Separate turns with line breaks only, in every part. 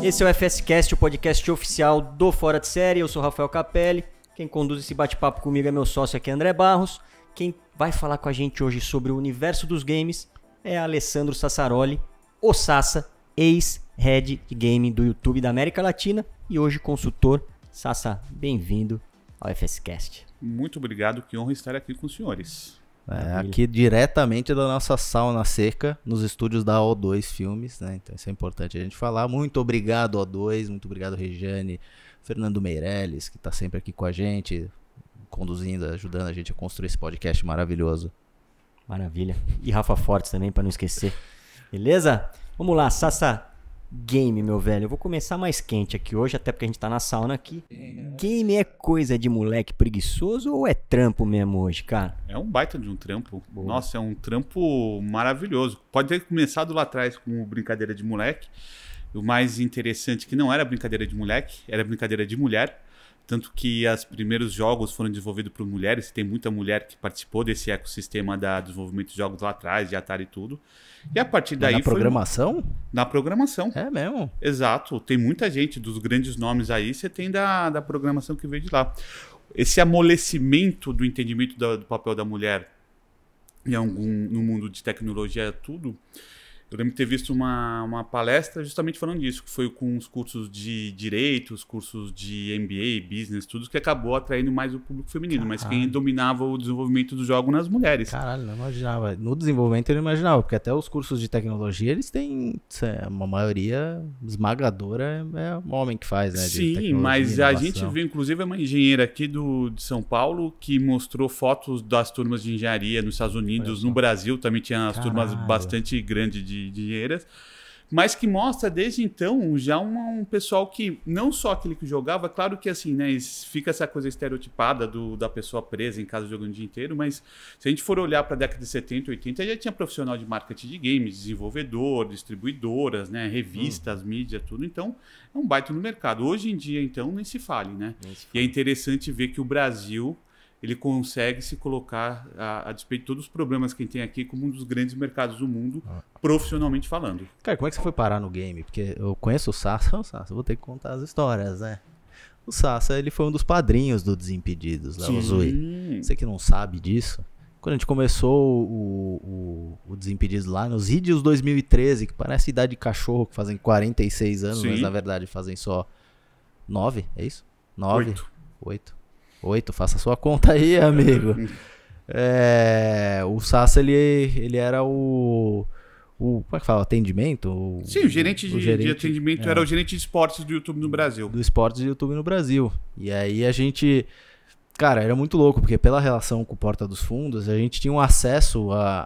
Esse é o FSCast, o podcast oficial do Fora de Série. Eu sou Rafael Capelli. Quem conduz esse bate-papo comigo é meu sócio aqui, André Barros. Quem vai falar com a gente hoje sobre o universo dos games é Alessandro Sassaroli, o Sassa, ex-head de game do YouTube da América Latina e hoje consultor. Sassa, bem-vindo ao FSCast.
Muito obrigado, que honra estar aqui com os senhores.
É, aqui diretamente da nossa sauna seca,
nos estúdios da O2 Filmes, né? Então isso é importante a gente falar. Muito obrigado, O2, muito obrigado, Regiane, Fernando Meirelles, que está sempre aqui com a gente, conduzindo,
ajudando a gente a construir esse podcast maravilhoso. Maravilha. E Rafa Fortes também, para não esquecer. Beleza? Vamos lá, Sassa. Game, meu velho. Eu vou começar mais quente aqui hoje, até porque a gente tá na sauna aqui. Game é coisa de moleque preguiçoso ou é trampo mesmo hoje, cara?
É um baita de um trampo. Boa. Nossa, é um trampo maravilhoso. Pode ter começado lá atrás com brincadeira de moleque. O mais interessante que não era brincadeira de moleque, era brincadeira de mulher tanto que os primeiros jogos foram desenvolvidos por mulheres, tem muita mulher que participou desse ecossistema da desenvolvimento de jogos lá atrás, de Atari e tudo. E a partir daí. na programação? Foi... Na programação. É mesmo? Exato. Tem muita gente, dos grandes nomes aí, você tem da, da programação que veio de lá. Esse amolecimento do entendimento do, do papel da mulher em algum, no mundo de tecnologia, tudo, eu lembro de ter visto uma, uma palestra justamente falando disso, que foi com os cursos de direito, os cursos de MBA, business, tudo, que acabou atraindo mais o público feminino, Caralho. mas quem dominava o desenvolvimento do jogo nas mulheres. Caralho, não
imaginava. No desenvolvimento eu não imaginava, porque até os cursos de tecnologia, eles têm uma maioria esmagadora, é, é o homem que faz, né? Sim, mas a gente viu,
inclusive, uma engenheira aqui do, de São Paulo que mostrou fotos das turmas de engenharia nos Estados Unidos, no Brasil também tinha as Caralho. turmas bastante grandes de de, de mas que mostra desde então já um pessoal que não só aquele que jogava, claro que assim, né, fica essa coisa estereotipada do, da pessoa presa em casa jogando o dia inteiro, mas se a gente for olhar para a década de 70, 80, já tinha profissional de marketing de games, desenvolvedor, distribuidoras, né, revistas, hum. mídia, tudo, então é um baita no mercado. Hoje em dia, então, nem se fale, né? Se E é interessante ver que o Brasil ele consegue se colocar, a, a, despeito de todos os problemas que tem aqui, como um dos grandes mercados do mundo, ah. profissionalmente falando.
Cara, como é que você foi parar no game? Porque eu conheço o Sassa, o Sassa, vou ter que contar as histórias, né? O Sassa, ele foi um dos padrinhos do Desimpedidos, lá, né, Zui. Você que não sabe disso. Quando a gente começou o, o, o Desimpedidos lá, nos Ídios 2013, que parece idade de cachorro, que fazem 46 anos, Sim. mas na verdade fazem só 9, é isso? 9? 8. 8. Oito, faça sua conta aí, amigo. É, o Sassa, ele, ele era o o como é que fala? Atendimento? O, Sim, o gerente de, o gerente, de atendimento é. era o gerente de esportes do YouTube no Brasil. Do esportes do YouTube no Brasil. E aí a gente. Cara, era muito louco, porque pela relação com Porta dos Fundos, a gente tinha um acesso a,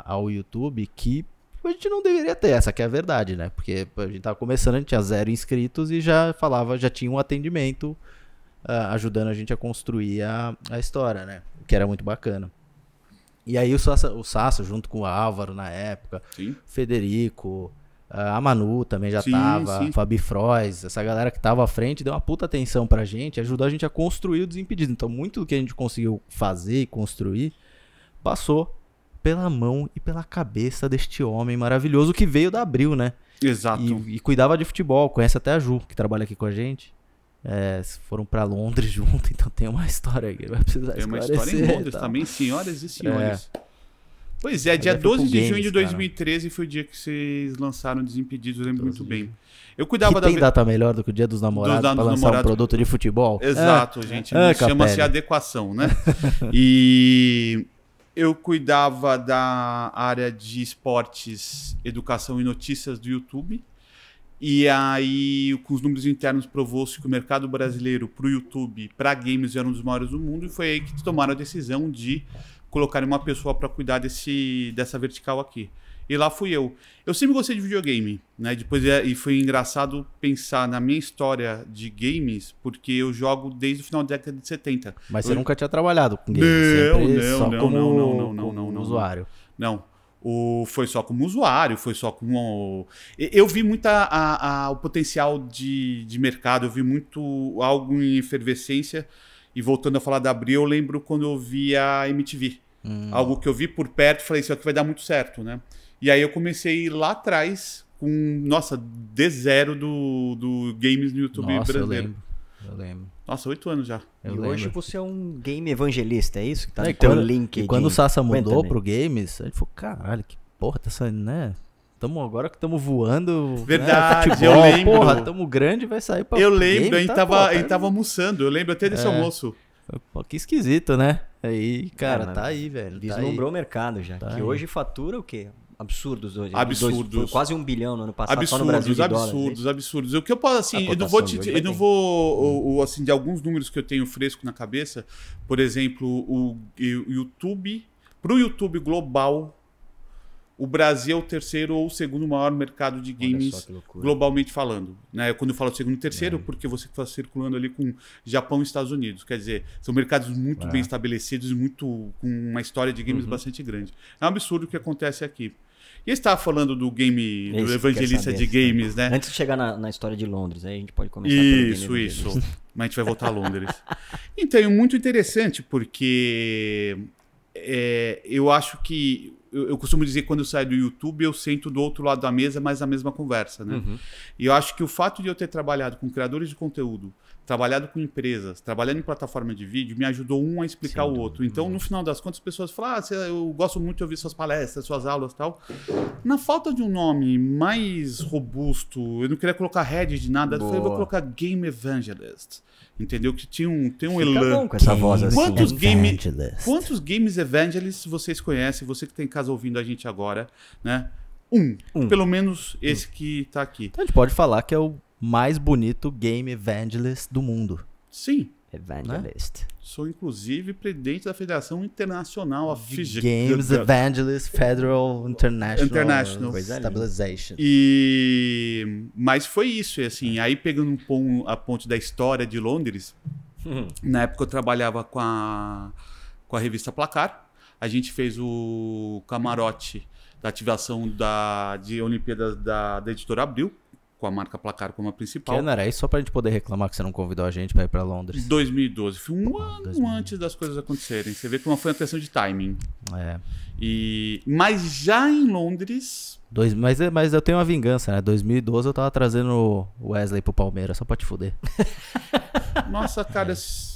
a, ao YouTube que a gente não deveria ter, essa que é a verdade, né? Porque a gente tava começando, a gente tinha zero inscritos e já falava, já tinha um atendimento uh, ajudando a gente a construir a, a história, né? O que era muito bacana. E aí o Sassa, o Sassa junto com o Álvaro na época, sim. Federico, ah, a Manu também já sim, tava, sim. Fabi Frois, essa galera que tava à frente deu uma puta atenção pra gente, ajudou a gente a construir o Desimpedido. Então muito do que a gente conseguiu fazer e construir passou pela mão e pela cabeça deste homem maravilhoso que veio da Abril, né? Exato. E, e cuidava de futebol, conhece até a Ju, que trabalha aqui com a gente é, foram para Londres junto, então tem uma história aqui, vai precisar Tem uma história em Londres também,
senhoras e é. senhores. É. Pois é, dia 12 é de games, junho de 2013 cara. foi o dia que vocês lançaram Desimpedidos, eu lembro muito bem. Eu cuidava que da. Tem data melhor do que o dia dos namorados para lançar um produto de futebol? Exato, é. gente. É, Chama-se adequação, né? e eu cuidava da área de esportes, educação e notícias do YouTube. E aí, com os números internos, provou-se que o mercado brasileiro para o YouTube, para games, era um dos maiores do mundo, e foi aí que tomaram a decisão de colocar uma pessoa para cuidar desse, dessa vertical aqui. E lá fui eu. Eu sempre gostei de videogame, né? Depois é, e foi engraçado pensar na minha história de games, porque eu jogo desde o final da década de 70. Mas eu... você nunca
tinha trabalhado com games, não, sempre não, não, não, não, não, não, não, não, usuário.
Não ou foi só como usuário, foi só como. Eu vi muito a, a, o potencial de, de mercado, eu vi muito algo em efervescência. E voltando a falar da Abril, eu lembro quando eu vi a MTV. Hum. Algo que eu vi por perto, falei, isso aqui vai dar muito certo, né? E aí eu comecei lá atrás com, nossa, de zero do, do games no YouTube
nossa, brasileiro. Eu lembro. Nossa, oito anos já. Eu e lembro. hoje você é um game evangelista, é isso? Que tá é, no quando, link. E quando o Sassa mudou né? pro
games, ele falou, caralho, que porra, tá saindo, né? Tamo, agora que estamos voando. Né? Tá Verdade, né, futebol, eu lembro. Porra, tamo grande, vai sair pra.
Eu lembro, game, a, gente tá, tava, porra, a gente né? tava
almoçando, eu lembro até desse é. almoço. Pô, que esquisito, né? Aí, cara, cara é, tá, tá aí, velho. Deslumbrou tá o mercado já. Tá que aí. hoje
fatura o quê? absurdos hoje. Absurdos. Dois, quase um bilhão no ano passado. Absurdos, só no Brasil né? absurdos, absurdos. O que eu posso, assim, eu não vou, te, eu não
vou hum. o, o, assim, de alguns números que eu tenho fresco na cabeça, por exemplo, o, o YouTube, para o YouTube global, o Brasil é o terceiro ou o segundo maior mercado de games globalmente falando. Né? Quando eu falo segundo e terceiro, é. porque você está circulando ali com Japão e Estados Unidos. Quer dizer, são mercados muito é. bem estabelecidos, muito com uma história de games uhum. bastante grande. É um absurdo o que acontece aqui. E estava falando do game, do evangelista de games,
né? Antes de chegar na, na, história de Londres, aí a gente pode
começar. Isso, isso. Mas a gente vai voltar a Londres. então, é muito interessante porque é, eu acho que eu, eu, costumo dizer que quando eu saio do YouTube, eu sento do outro lado da mesa, mas a mesma conversa, né? Uhum. E eu acho que o fato de eu ter trabalhado com criadores de conteúdo, trabalhado com empresas, trabalhando em plataforma de vídeo, me ajudou um a explicar Sim, o outro. Então, no uhum. final das contas, as pessoas falam: ah, eu gosto muito de ouvir suas palestras, suas aulas tal. Na falta de um nome mais robusto, eu não queria colocar head de nada, Boa. eu falei: vou colocar Game Evangelist. Entendeu? Que tinha um, tem um Fica elan. Bom com essa voz assim. Quantos, né? game, quantos games evangelists vocês conhecem? Você que tem em casa ouvindo a gente agora, né?
Um. um. Pelo menos esse um. que está aqui. Então a gente pode falar que é o mais bonito game evangelist do mundo. Sim. Evangelist.
Né? Sou, inclusive, presidente da Federação
Internacional
of Games Evangelist
Federal International, International. Stabilization.
E... Mas foi isso. assim, aí pegando um pom, a ponte da história de Londres, hum. na época eu trabalhava com a, com a revista Placar. A gente fez o camarote da ativação da, de Olimpíadas da, da editora Abril com a marca Placar como a principal. Que ano era
isso só pra gente poder reclamar que você não convidou a gente pra ir pra Londres?
2012. Foi um ano antes das coisas acontecerem. Você vê que uma foi uma questão de timing. É. E, mas já em Londres.
Dois, mas, mas eu tenho uma vingança, né? 2012 eu tava trazendo o Wesley pro Palmeiras, só pra te fuder.
Nossa, cara. É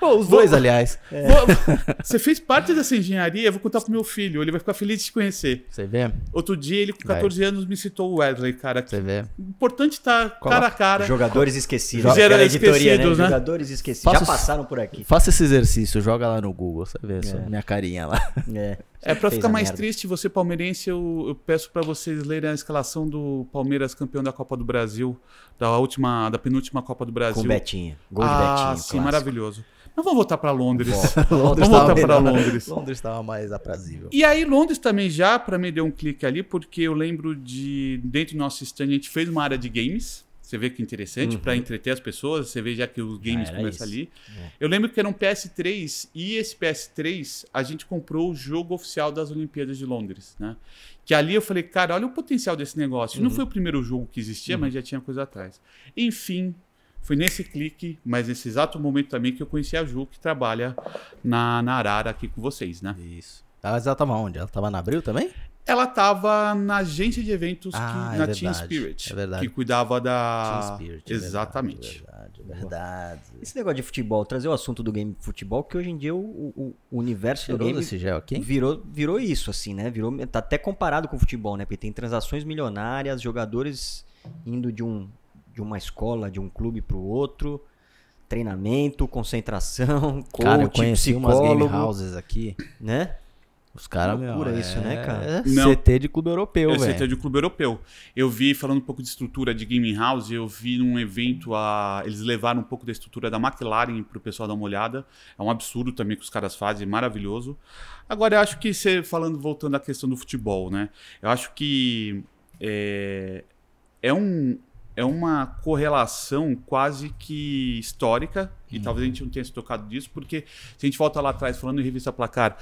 oh, os dois, vou, aliás. É. Vou, você fez parte dessa engenharia, vou contar pro meu filho, ele vai ficar feliz de te conhecer. Você vê? Outro dia, ele com 14 vai. anos me citou o Wesley, cara. Você vê? Importante estar tá cara a cara. Jogadores
esquecidos. né? né? Jogadores
esquecidos. Faça Já passaram por aqui.
Faça esse exercício, joga lá no Google, você vê, é. minha carinha lá. É. É, para ficar mais merda.
triste, você palmeirense, eu, eu peço para vocês lerem a escalação do Palmeiras campeão da Copa do Brasil, da última, da penúltima Copa do Brasil. Com Betinho. Gol de ah, Betinho. sim, clássico. maravilhoso. Mas vamos voltar para Londres. Londres. Vamos voltar para Londres. Londres
estava mais aprazível.
E aí, Londres também já, para me deu um clique ali, porque eu lembro de, dentro do nosso stand, a gente fez uma área de games. Você vê que interessante uhum. para entreter as pessoas. Você vê já que os games ah, começam isso. ali. É. Eu lembro que era um PS3 e esse PS3 a gente comprou o jogo oficial das Olimpíadas de Londres, né? Que ali eu falei, cara, olha o potencial desse negócio. Uhum. Não foi o primeiro jogo que existia, uhum. mas já tinha coisa atrás. Enfim, foi nesse clique, mas nesse exato momento também que eu conheci a Ju, que trabalha na, na Arara aqui com vocês, né? Isso.
Mas ela estava onde? Ela estava na Abril também?
Ela estava na agência de eventos ah, é é que, na é Team Spirit. É verdade. Que cuidava da. Team Spirit. Exatamente.
É verdade, é verdade, Esse negócio de futebol, trazer o assunto do game futebol, que hoje em dia o, o, o universo virou do game. Desse gel, okay? virou, virou isso, assim, né? Virou, tá até comparado com o futebol, né? Porque tem transações milionárias, jogadores indo de, um, de uma escola, de um clube para o outro treinamento, concentração, coach, Cara, eu conheci psicólogo, umas game houses aqui, né? Os caras. Loucura é... isso, né, é. cara? É não, CT de clube europeu, é velho. É CT
de clube europeu. Eu vi, falando um pouco de estrutura de Gaming House, eu vi num evento, a... eles levaram um pouco da estrutura da McLaren pro pessoal dar uma olhada. É um absurdo também que os caras fazem, maravilhoso. Agora, eu acho que, você, falando, voltando à questão do futebol, né? Eu acho que é, é um, é uma correlação quase que histórica, e uhum. talvez a gente não tenha se tocado disso, porque se a gente volta lá atrás, falando em revista Placar,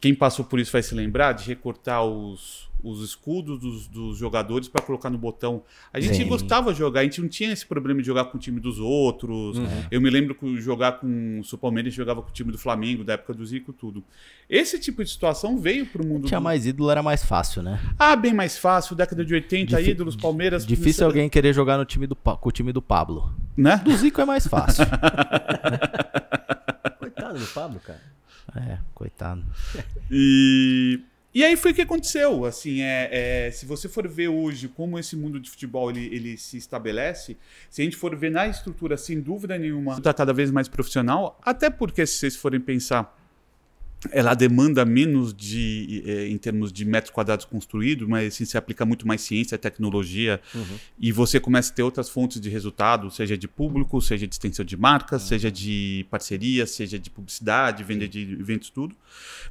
quem passou por isso vai se lembrar de recortar os, os escudos dos, dos jogadores para colocar no botão. A gente Sim. gostava de jogar, a gente não tinha esse problema de jogar com o time dos outros. Uhum. Eu me lembro que jogar com o Palmeiras jogava com o time do Flamengo, da época do Zico, tudo. Esse tipo de situação veio para o mundo. Tinha do... mais
ídolo, era mais fácil, né?
Ah, bem mais fácil. Década de 80, Dif... ídolos, Palmeiras. Difícil alguém
querer jogar no time do, com o time do Pablo. Né? Do Zico é mais fácil. Coitado do Pablo, cara. É, coitado.
E, e aí foi o que aconteceu. Assim, é, é, se você for ver hoje como esse mundo de futebol ele, ele se estabelece, se a gente for ver na estrutura, sem dúvida nenhuma, está cada vez mais profissional, até porque se vocês forem pensar ela demanda menos de, é, em termos de metros quadrados construídos, mas assim, se aplica muito mais ciência, tecnologia, uhum. e você começa a ter outras fontes de resultado, seja de público, seja de extensão de marca, uhum. seja de parceria, seja de publicidade, vender de eventos, tudo.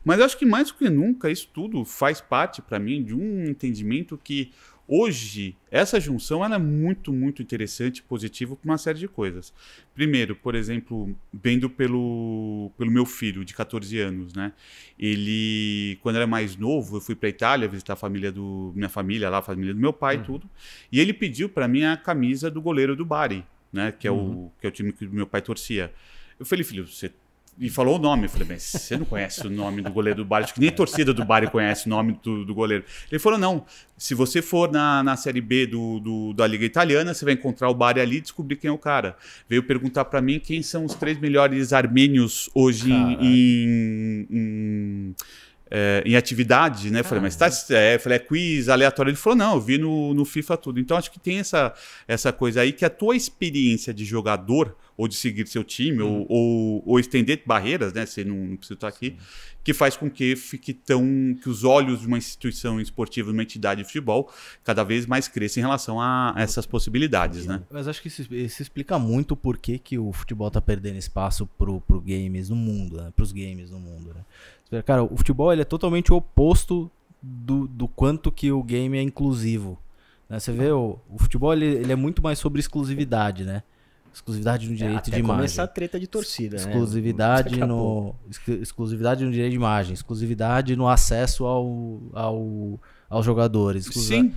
Mas eu acho que mais do que nunca, isso tudo faz parte, para mim, de um entendimento que Hoje, essa junção é muito, muito interessante, e positivo para uma série de coisas. Primeiro, por exemplo, vendo pelo, pelo meu filho de 14 anos, né? Ele, quando era mais novo, eu fui para Itália visitar a família do minha família lá, a família do meu pai, uhum. tudo. E ele pediu para mim a camisa do goleiro do Bari, né? Que é uhum. o que é o time que meu pai torcia. Eu falei, filho, você e falou o nome. Eu falei, mas você não conhece o nome do goleiro do Bari? Acho que nem torcida do Bari conhece o nome do, do goleiro. Ele falou, não, se você for na, na Série B do, do da Liga Italiana, você vai encontrar o Bari ali e descobrir quem é o cara. Veio perguntar para mim quem são os três melhores armênios hoje em, em é, em atividade, né? Ah, falei, mas tá, é, falei, é quiz aleatório. Ele falou, não, eu vi no, no FIFA tudo. Então acho que tem essa, essa coisa aí que a tua experiência de jogador ou de seguir seu time, ou, uhum. ou, ou, estender barreiras, né? Você não, não precisa estar aqui, Sim. que faz com que fique tão. que os olhos de uma instituição esportiva, de uma entidade de futebol, cada vez mais cresçam em relação a essas possibilidades, né?
Mas acho que isso, explica muito por que, que o futebol está perdendo espaço pro, pro games no mundo, né? os games no mundo, né? Cara, o futebol ele é totalmente o oposto do, do quanto que o game é inclusivo. Né? Você vê, o, o futebol ele, ele, é muito mais sobre exclusividade, né? Exclusividade no é, direito é, de imagem. começar a treta de torcida, né? exclusividade né? No, exclusividade no direito de imagem, exclusividade no acesso ao, ao, aos jogadores. Sim.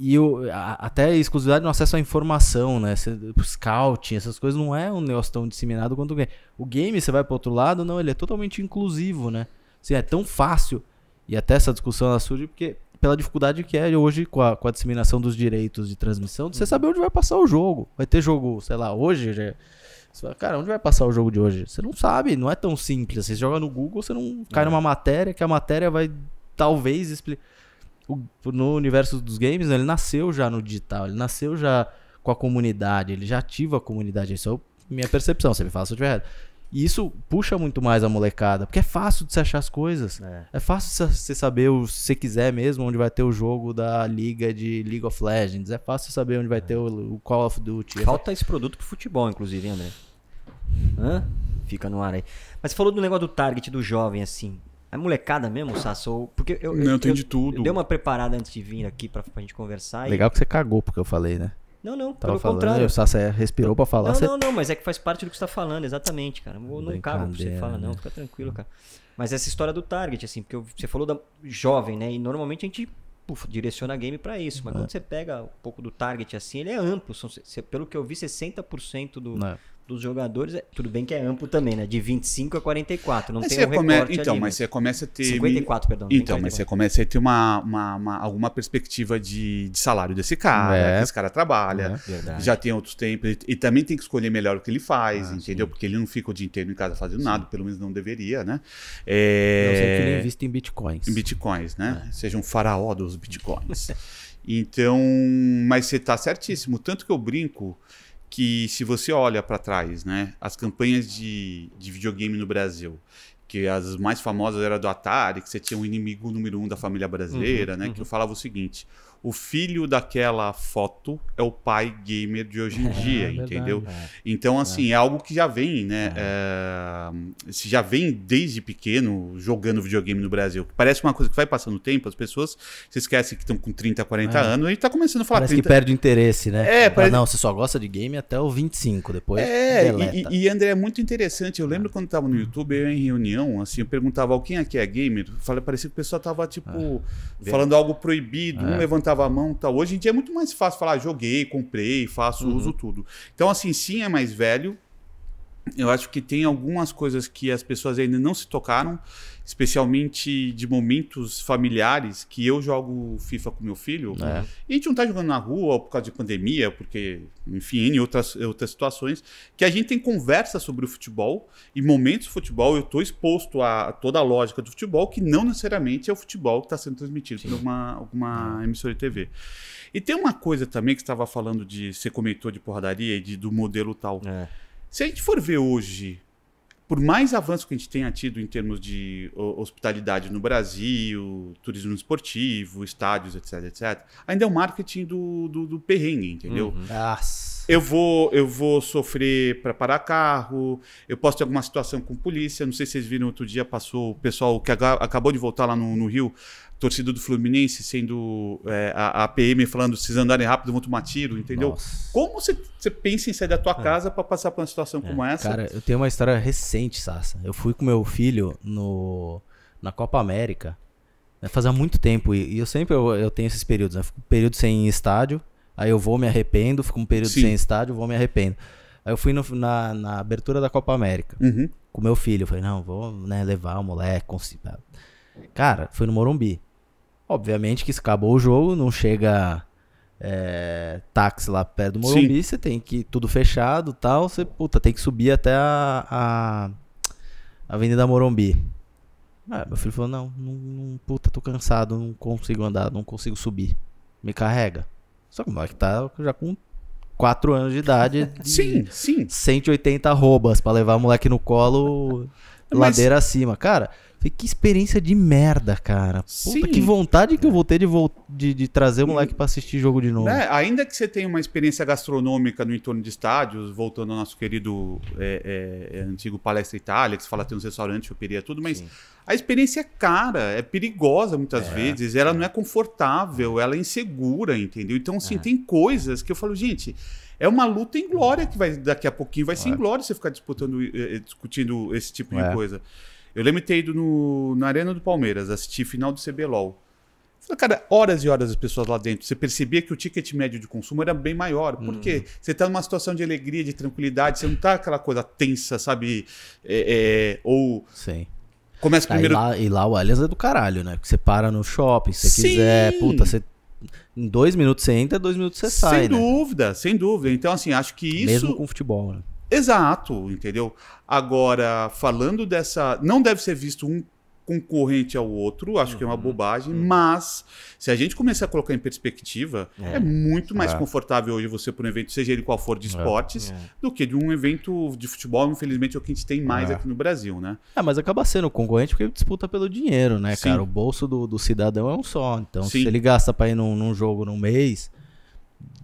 E o, a, até exclusividade no acesso à informação, né? Cê, scouting, essas coisas não é um negócio tão disseminado quanto o game. O game, você vai para outro lado, não, ele é totalmente inclusivo, né? Assim, é tão fácil. E até essa discussão ela surge porque pela dificuldade que é hoje com a, com a disseminação dos direitos de transmissão, de você saber onde vai passar o jogo. Vai ter jogo, sei lá, hoje já. Você fala, cara, onde vai passar o jogo de hoje? Você não sabe, não é tão simples. Você joga no Google, você não cai é. numa matéria que a matéria vai talvez explicar. No universo dos games, né, ele nasceu já no digital, ele nasceu já com a comunidade, ele já ativa a comunidade. Isso é minha percepção, você me fala se eu estiver errado. E isso puxa muito mais a molecada, porque é fácil de se achar as coisas. É, é fácil você saber, o, se você quiser mesmo, onde vai ter o jogo da liga de League of Legends. É fácil
saber onde vai é. ter o, o, Call of Duty. É Falta esse produto pro futebol, inclusive, hein, André. Hã? Fica no ar aí. Mas você falou do negócio do target do jovem, assim. É molecada mesmo, Sassou? Porque eu. Não, eu, tem de tudo. Eu dei uma preparada antes de vir aqui pra, pra gente conversar. Legal e...
que você cagou porque eu falei, né? Não, não, Tava pelo falando, contrário. O Sassa respirou para falar. Não, você... não,
não, mas é que faz parte do que você tá falando, exatamente, cara. Eu não cabo você fala, não, fica tranquilo, cara. Mas essa história do target, assim, porque você falou da jovem, né? E normalmente a gente puf, direciona a game para isso. Mas é. quando você pega um pouco do target, assim, ele é amplo. São, pelo que eu vi, 60% do, é dos jogadores. É, tudo bem que é amplo também, né? De 25 a 44. Não mas tem um come... Então, ali, mas né? você começa a ter. 54, perdão. Então, mas você
começa a ter uma, uma, uma alguma perspectiva de, de, salário desse cara, é. esse cara trabalha, é. já tem outros tempos. E, e, também tem que escolher melhor o que ele faz, ah, entendeu? Sim. Porque ele não fica o dia inteiro em casa fazendo sim. nada, pelo menos não deveria, né? É... Não sei que ele invista em bitcoins. Em bitcoins, né? É. Seja um faraó dos bitcoins. então, mas você está certíssimo. Tanto que eu brinco que se você olha para trás, né, as campanhas de, de videogame no Brasil, que as mais famosas era do Atari, que você tinha um inimigo número um da família brasileira, uhum, né, uhum. que falava o seguinte: o filho daquela foto é o pai gamer de hoje em é, dia, é, entendeu? Verdade, é. então, assim, é. é. algo que já vem, né? É. se já vem desde pequeno jogando videogame no Brasil. Parece uma coisa que vai passando o tempo, as pessoas se esquecem que estão com 30, 40 anos e tá começando a falar... Parece 30... que perde o
interesse, né? É, parece... Não, você só gosta de game até o 25, depois É,
e, e, André, é muito interessante. Eu lembro quando tava no YouTube, eu em reunião, assim, eu perguntava, quem aqui é gamer? Falei, parecia que o pessoal tava, tipo, falando algo proibido, um levantando estava à mão tal. Hoje em dia é muito mais fácil falar, ah, joguei, comprei, faço, uhum. uso tudo. Então, assim, sim, é mais velho, eu acho que tem algumas coisas que as pessoas ainda não se tocaram, especialmente de momentos familiares, que eu jogo FIFA com meu filho, é. e a gente não está jogando na rua por causa de pandemia, porque, enfim, em outras, outras situações, que a gente tem conversa sobre o futebol, e momentos do futebol, eu estou exposto a toda a lógica do futebol, que não necessariamente é o futebol que está sendo transmitido Sim. por uma, alguma é. emissora de TV. E tem uma coisa também que estava falando de, você comentou de porradaria e de, do modelo tal. É se a gente for ver hoje, por mais avanço que a gente tenha tido em termos de hospitalidade no Brasil, turismo esportivo, estádios, etc, etc, ainda é o marketing do, do, do perrengue, entendeu? Uhum.
Nossa.
Eu vou, eu vou sofrer para parar carro, eu posso ter alguma situação com polícia. Não sei se vocês viram outro dia, passou o pessoal que acabou de voltar lá no, no Rio, torcida do Fluminense, sendo é, a, a, PM falando se vocês andarem rápido vão tomar tiro, entendeu? Nossa. Como você, pensa em sair da tua é. casa para passar por uma situação é. como essa? Cara, eu
tenho uma história recente, Sassa. Eu fui com meu filho no, na Copa América. Né, Fazia muito tempo, e, e eu sempre eu, eu, tenho esses períodos, né? Período sem estádio, Aí eu vou, me arrependo, fico um período Sim. sem estádio, vou, me arrependo. Aí eu fui no, na, na, abertura da Copa América uhum. com meu filho. Eu falei, não, vou né, levar o moleque. Consiga. Ah. Cara, fui no Morumbi. Obviamente que se acabou o jogo, não chega é, táxi lá perto do Morumbi, você tem que tudo fechado tal, você puta, tem que subir até a, a, a Avenida Morumbi. Ah, meu filho falou, não, não, não, puta, tô cansado, não consigo andar, não consigo subir. Me carrega. Só que o moleque tá já com 4 anos de idade. De sim, sim. 180 arrobas pra levar o moleque no colo,
Mas... ladeira
acima. Cara, que experiência de merda, cara. Puta, sim. que vontade que eu vou ter de voltar de, de trazer o hum. moleque para assistir jogo de novo. É,
ainda que você tenha uma experiência gastronômica no entorno de estádios, voltando ao nosso querido é, é, é antigo Palestra Itália, que você fala tem uns restaurantes, choperia, tudo, mas Sim. a experiência é cara, é perigosa muitas é, vezes, ela é. não é confortável, ela é insegura, entendeu? Então, assim, tem coisas que eu falo, gente, é uma luta em glória uhum. que vai daqui a pouquinho vai ser em glória você ficar disputando, eh, eh, discutindo esse tipo de coisa. Eu lembro de ter ido no, na Arena do Palmeiras, assistir final do CBLOL. Cara, horas e horas as pessoas lá dentro. Você percebia que o ticket médio de consumo era bem maior. Por quê? Uhum. Você está numa situação de alegria, de tranquilidade, você não está aquela coisa tensa, sabe? É, é, ou. Sim. Começa primeiro. e, lá,
e lá, o Aliens é do caralho, né? Porque você para no shopping, se você Sim. quiser, puta, você. Em dois minutos você entra,
dois minutos você sai. Sem né? dúvida, sem dúvida. Então, assim, acho que isso. Mesmo com futebol, né? Exato, entendeu? Agora, falando dessa. Não deve ser visto um concorrente ao outro, acho uhum. que é uma uhum. bobagem, uhum. mas se a gente começar a colocar em perspectiva, é, é muito mais é. confortável hoje você por um evento, seja ele qual for, de é. esportes, é. do que de um evento de futebol, infelizmente é o que a gente tem mais é. aqui no Brasil, né?
É, mas acaba sendo concorrente porque disputa pelo dinheiro, né, Sim. cara? O bolso do, do cidadão é um só, então Sim. se ele gasta para ir num, num jogo num mês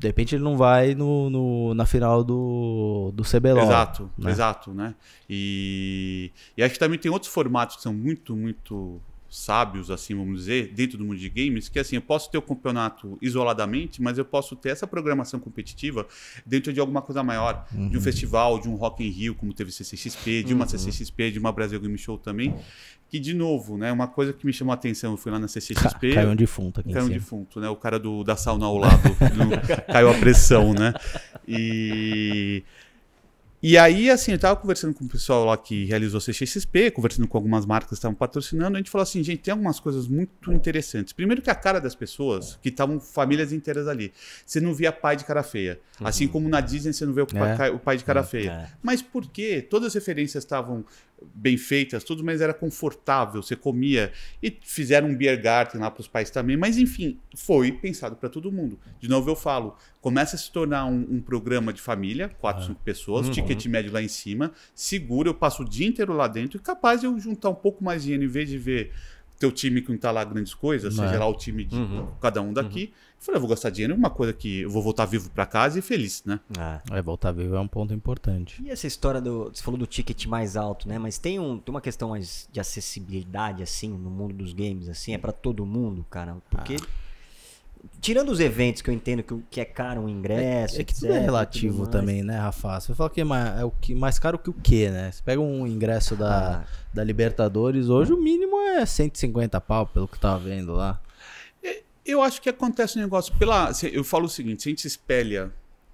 de repente ele não vai no, no na final do, do CBLOL. Exato, né?
exato, né? E, e acho que também tem outros formatos que são muito, muito sábios, assim, vamos dizer, dentro do mundo de games, que assim, eu posso ter o campeonato isoladamente, mas eu posso ter essa programação competitiva dentro de alguma coisa maior, uhum. de um uhum. festival, de um Rock in Rio, como teve CCXP, de uma uhum. CCXP, de uma Brasil Game Show também, que, de novo, né, uma coisa que me chamou a atenção, eu fui lá na CCXP. Caiu um defunto aqui. Caiu um defunto, né? O cara do, da sauna ao lado caiu a pressão, né? E e aí, assim, eu tava conversando com o pessoal lá que realizou o CXP, conversando com algumas marcas que estavam patrocinando, a gente falou assim, gente, tem algumas coisas muito interessantes. Primeiro que a cara das pessoas, que estavam famílias inteiras ali. Você não via pai de cara feia. Assim uhum. Assim como na Disney você não vê o, é. o pai de cara é. feia. É. Mas por quê? Todas as referências estavam bem feitas, tudo, mas era confortável, você comia. E fizeram um beer garden lá para os pais também. Mas, enfim, foi pensado para todo mundo. De novo, eu falo, começa a se tornar um, um programa de família, quatro, é. cinco pessoas, uhum. Uhum. ticket médio lá em cima, seguro, eu passo o dia inteiro lá dentro e capaz eu juntar um pouco mais de dinheiro em vez de ver teu time que não tá lá grandes coisas, não seja é. lá o time de uhum. cada um daqui. Uhum. Eu falei, eu ah, vou gastar dinheiro em é uma coisa que eu vou voltar
vivo para casa e feliz, né? Ah. É, voltar vivo é um ponto importante.
E essa história do. Você falou do ticket mais alto, né? Mas tem, um, tem uma questão mais de acessibilidade, assim, no mundo dos games, assim, é para todo mundo, cara. Porque. Ah Tirando os eventos que eu entendo que, que é caro o um ingresso. É, é que etc, tudo é relativo tudo também, né, Rafa? Você fala que é mais, é o que, mais caro que o quê, né?
Você pega um ingresso da, ah. da Libertadores hoje, o mínimo é 150 pau, pelo que eu tava vendo lá.
É, eu acho que acontece um negócio. Pela, eu falo o seguinte: se a gente espelha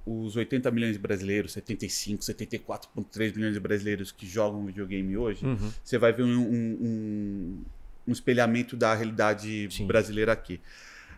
os 80 milhões de brasileiros, 75, 74,3 milhões de brasileiros que jogam videogame hoje, uhum. você vai ver um, um, um, um espelhamento da realidade Sim. brasileira aqui.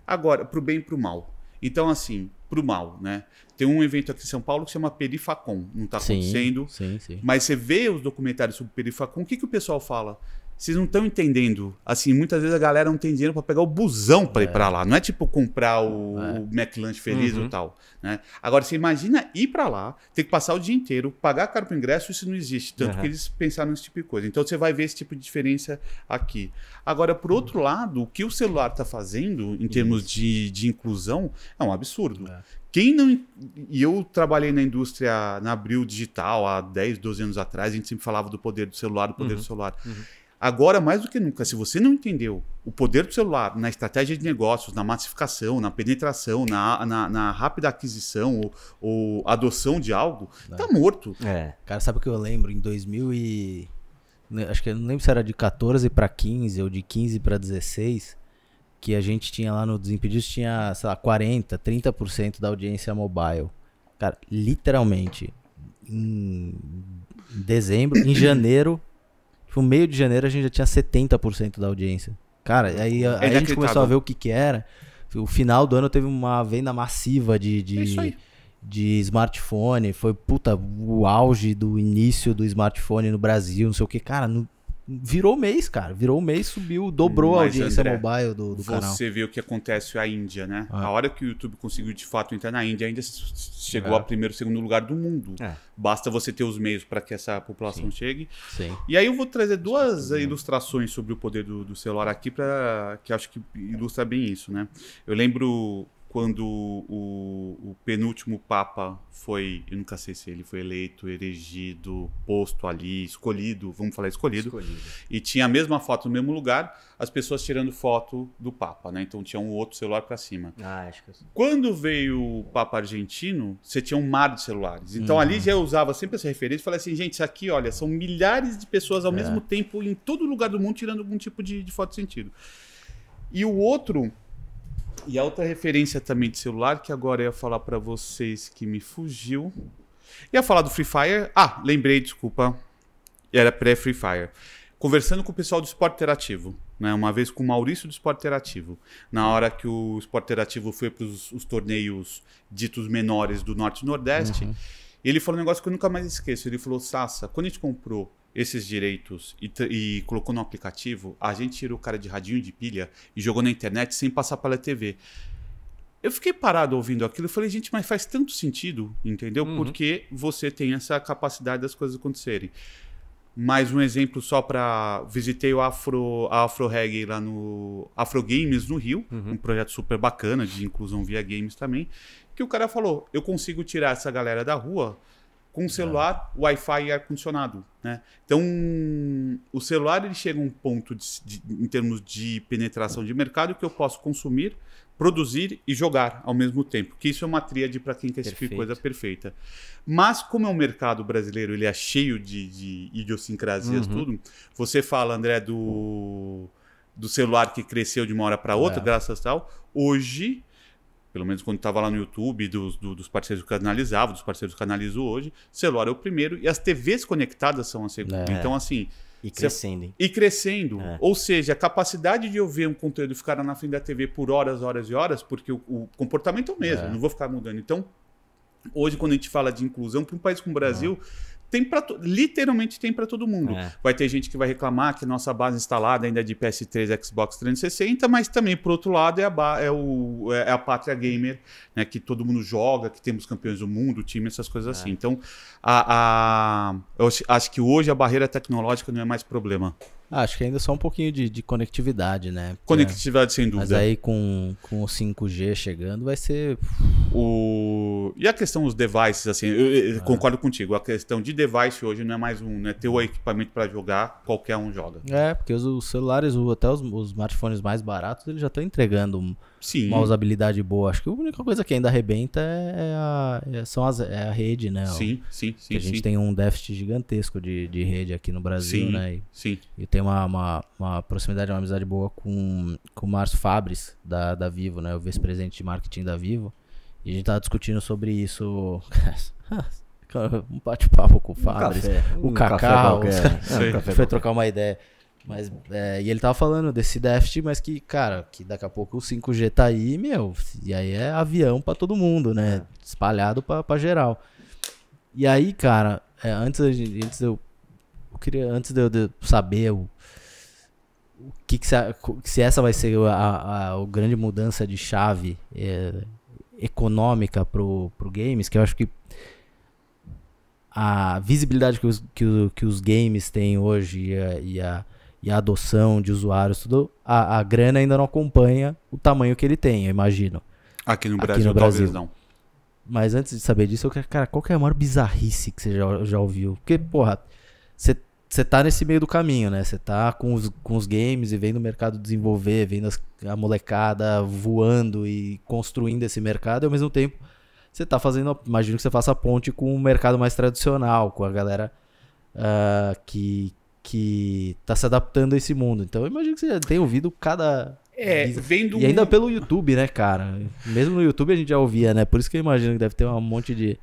Agora, para o bem e para o mal. Então, assim, para o mal, né? Tem um evento aqui em São Paulo que se chama Perifacom, não está acontecendo. Sim, sim. Mas você vê os documentários sobre Perifacom, o que, que o pessoal fala? Vocês não estão entendendo. Assim, muitas vezes a galera não tem dinheiro para pegar o busão para é. ir para lá. Não é tipo comprar o, é. o McLunch feliz uhum. ou tal. Né? Agora, você imagina ir para lá, ter que passar o dia inteiro, pagar caro o ingresso, isso não existe. Tanto uhum. que eles pensaram nesse tipo de coisa. Então, você vai ver esse tipo de diferença aqui. Agora, por outro uhum. lado, o que o celular está fazendo em termos de, de inclusão é um absurdo. É. Quem não. E eu trabalhei na indústria, na Abril Digital, há 10, 12 anos atrás, a gente sempre falava do poder do celular, do poder do uhum. celular. Uhum. Agora, mais do que nunca, se você não entendeu o poder do celular na estratégia de negócios, na massificação, na penetração, na, na, na rápida aquisição ou, ou, adoção de algo, né?
tá morto. É, cara, sabe o que eu lembro? Em 2000 e... Né, acho que eu não lembro se era de 14 para 15 ou de 15 para 16, que a gente tinha lá no Desimpedidos, tinha, sei lá, 40, 30% da audiência mobile. Cara, literalmente, em dezembro, em janeiro Tipo, meio de janeiro a gente já tinha 70% da audiência. Cara, aí, é aí a gente começou a ver o que que era. O final do ano teve uma venda massiva de, de, é de smartphone. Foi, puta, o auge do início do smartphone no Brasil, não sei o que. Cara, no, virou mês, cara. Virou mês, subiu, dobrou Mas, a audiência André, mobile do, do você canal.
Você vê o que acontece na Índia, né? Ah. A hora que o YouTube conseguiu de fato entrar na Índia, ainda chegou é. a primeiro, segundo lugar do mundo. É. Basta você ter os meios para que essa população Sim. chegue. Sim. E aí eu vou trazer duas Sim. É ilustrações sobre o poder do, do celular tá. aqui para que acho que ilustra bem isso, né? Eu lembro quando o, o, penúltimo Papa foi, eu nunca sei se ele foi eleito, erigido, posto ali, escolhido, vamos falar escolhido, escolhido, e tinha a mesma foto no mesmo lugar, as pessoas tirando foto do Papa, né? Então tinha um outro celular para cima. Ah, acho que... Quando veio o Papa argentino, você tinha um mar de celulares. Então uhum. ali já usava sempre essa referência e falei assim, gente, isso aqui, olha, são milhares de pessoas ao é. mesmo tempo em todo lugar do mundo tirando algum tipo de, de foto de sentido. E o outro e a outra referência também de celular, que agora eu ia falar para vocês que me fugiu. Ia falar do Free Fire. Ah, lembrei, desculpa. Era pré-Free Fire. Conversando com o pessoal do Esporte Interativo, né? uma vez com o Maurício do Esporte Interativo, na hora que o Esporte Interativo foi para os torneios ditos menores do Norte e Nordeste, uhum. ele falou um negócio que eu nunca mais esqueço. Ele falou: Sassa, quando a gente comprou esses direitos e, e, colocou no aplicativo, a gente tirou o cara de radinho de pilha e jogou na internet sem passar pela TV. Eu fiquei parado ouvindo aquilo e falei, gente, mas faz tanto sentido, entendeu? Uhum. Porque você tem essa capacidade das coisas acontecerem. Mais um exemplo só para visitei o Afro a Afro Reggae lá no Afro Games no Rio, uhum. um projeto super bacana de inclusão via games também, que o cara falou: "Eu consigo tirar essa galera da rua com celular, é. Wi-Fi e é ar-condicionado. Né? Então, o celular ele chega a um ponto de, de, em termos de penetração de mercado que eu posso consumir, produzir e jogar ao mesmo tempo. Que isso é uma tríade para quem quer assistir tipo coisa perfeita. Mas como é um mercado brasileiro, ele é cheio de, de idiosincrasias, uhum. tudo. Você fala, André, do, do celular que cresceu de uma hora para outra, é. graças a tal. Hoje pelo menos quando estava lá no YouTube, dos, dos parceiros que canalizavam, dos parceiros que analiso hoje, celular é o primeiro e as TVs conectadas são a segunda. É. Então, assim. E crescendo. e crescendo. É. Ou seja, a capacidade de eu ver um conteúdo ficar na frente da TV por horas, horas e horas, porque o, o comportamento é o mesmo, é. não vou ficar mudando. Então, hoje, quando a gente fala de inclusão, para um país como o Brasil. É tem para literalmente tem para todo mundo. É. Vai ter gente que vai reclamar que nossa base instalada ainda é de PS3, Xbox 360, mas também por outro lado é a é o é, é a pátria gamer, né, que todo mundo joga, que temos campeões do mundo, time, essas coisas é. assim. Então, a, a eu acho que hoje a barreira tecnológica não é mais problema.
Acho que ainda só um pouquinho de, de conectividade, né? Porque, conectividade,
sem dúvida. Mas aí
com, com o 5G chegando vai ser. O...
E a questão dos devices, assim, eu, eu ah. concordo contigo. A questão de device hoje não é mais um, né? Ter o equipamento para jogar, qualquer um joga.
É, porque os, os celulares, até os, os, smartphones mais baratos, eles já estão entregando Sim. uma usabilidade boa. Acho que a única coisa que ainda arrebenta é, é a, é, são as, é a rede, né? Sim, sim, sim. a gente sim. tem um déficit gigantesco de, de rede aqui no Brasil, sim, né? E, sim. E tem uma, uma, uma, proximidade, uma amizade boa com, com o Márcio Fabres, da, da Vivo, né? O vice-presidente de marketing da Vivo. E a gente tava discutindo sobre isso. um bate-papo com o Fabres, um o um Cacau. Café né? é, um café foi qualquer. trocar uma ideia. Mas, é, e ele tava falando desse déficit, mas que, cara, que daqui a pouco o 5G tá aí, meu, e aí é avião para todo mundo, né? É. Espalhado para geral. E aí, cara, é, antes, antes eu, eu, queria, antes de eu, saber o, o que, que se, se, essa vai ser a, a, a, grande mudança de chave é, econômica pro, pro games, que eu acho que a visibilidade que os, que, que os games têm hoje e a, e a e a adoção de usuários, tudo, a, a grana ainda não acompanha o tamanho que ele tem, eu imagino. Aqui no Brasil, Aqui no Brasil. talvez não. Mas antes de saber disso, eu quero, cara, qual que é a maior bizarrice que você já, já ouviu? Porque, porra, você você tá nesse meio do caminho, né? Você tá com os, com os games e vendo o mercado desenvolver, vendo as, a molecada voando e construindo esse mercado, e ao mesmo tempo você tá fazendo, imagino que você faça a ponte com o mercado mais tradicional, com a galera uh, que, que tá se adaptando a esse mundo. Então eu imagino que você já tenha ouvido cada.
É, vendo. E ainda um...
pelo YouTube, né, cara? Mesmo no YouTube a gente já ouvia, né? Por isso que eu imagino que deve ter um monte de.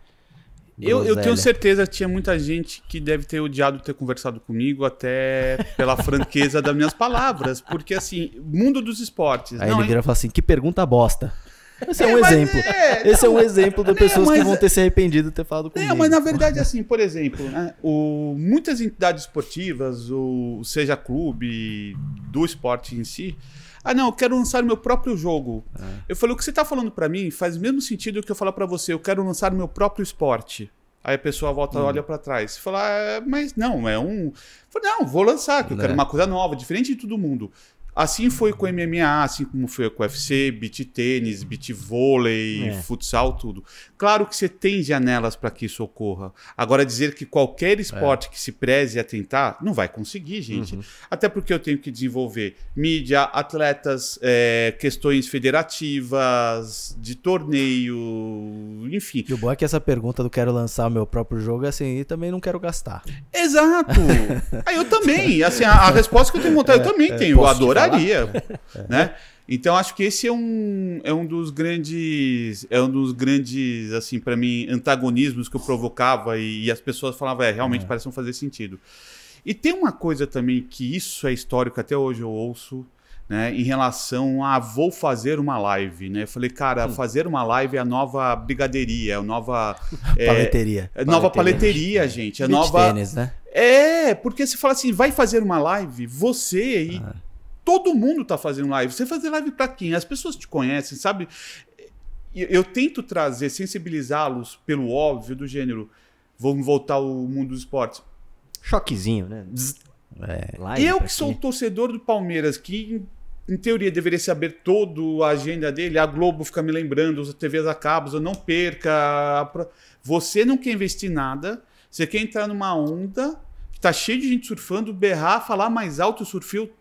Eu, eu, tenho
certeza que tinha muita gente que deve ter odiado ter conversado comigo, até pela franqueza das minhas palavras. Porque, assim, mundo dos
esportes. Aí não, ele vira e fala assim: que pergunta bosta.
É é, é, Esse é um exemplo. É, Esse não, é um exemplo de pessoas mas, que vão ter
se arrependido de ter falado comigo. Não, mas na verdade,
assim, por exemplo, né, o, muitas entidades esportivas, ou seja clube do esporte em si, ah, não, eu quero lançar o meu próprio jogo. É. Eu falei, o que você está falando para mim faz o mesmo sentido que eu falar para você, eu quero lançar o meu próprio esporte. Aí a pessoa volta, hum. olha para trás Falar, fala, ah, mas não, é um. falei, não, vou lançar, que eu é. quero uma coisa nova, diferente de todo mundo. Assim foi com MMA, assim como foi com UFC, beat tênis, beat vôlei, é. futsal, tudo. Claro que você tem janelas para que isso ocorra. Agora, dizer que qualquer é. esporte é. que se preze a tentar, não vai conseguir, gente. Uhum. Até porque eu tenho que desenvolver mídia, atletas, é, questões federativas,
de torneio, enfim. E o bom é que essa pergunta do quero lançar o meu próprio jogo, assim, e também não quero gastar.
Exato! Aí eu também. Assim, a, a, resposta que eu tenho vontade, eu é, também é, tenho. Eu adoro adoraria. né? Então acho que esse é um, é um dos grandes é um dos grandes assim para mim antagonismos que eu provocava e, e as pessoas falavam é realmente é. parece não fazer sentido. E tem uma coisa também que isso é histórico até hoje eu ouço né, em relação a vou fazer uma live, né? Eu falei, cara, hum. fazer uma live é a nova brigadeiria, é a nova
é, paleteria. É nova paleteria, gente, é a nova tênis, né?
É, porque se fala assim, vai fazer uma live, você ah. Todo mundo está fazendo live. Você fazer live para quem? As pessoas te conhecem, sabe? Eu, tento trazer, sensibilizá-los pelo óbvio do gênero. Vamos voltar ao mundo dos esportes. Choquezinho,
né? É, eu que sou o
torcedor do Palmeiras, que em teoria, deveria saber toda a agenda dele. A Globo fica me lembrando, as TVs a cabos, eu não perca. Você não quer investir nada, você quer entrar numa onda que tá cheio de gente surfando, berrar, falar mais alto, surfeu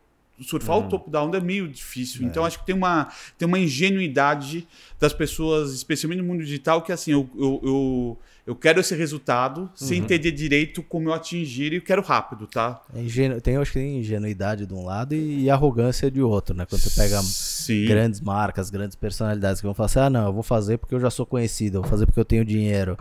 surfar uhum. o ah. da onda é meio difícil. É. Então, acho que tem uma, tem uma ingenuidade das pessoas, especialmente no mundo digital, que assim, eu, eu, eu, eu quero esse resultado uhum. sem entender direito como eu atingir e eu quero rápido,
tá? É ingenu... Tem, acho que tem ingenuidade de um lado e, e arrogância de outro, né? Quando você pega Sim. grandes marcas, grandes personalidades que vão falar assim, ah, não, eu vou fazer porque eu já sou conhecido, eu vou fazer porque eu tenho dinheiro.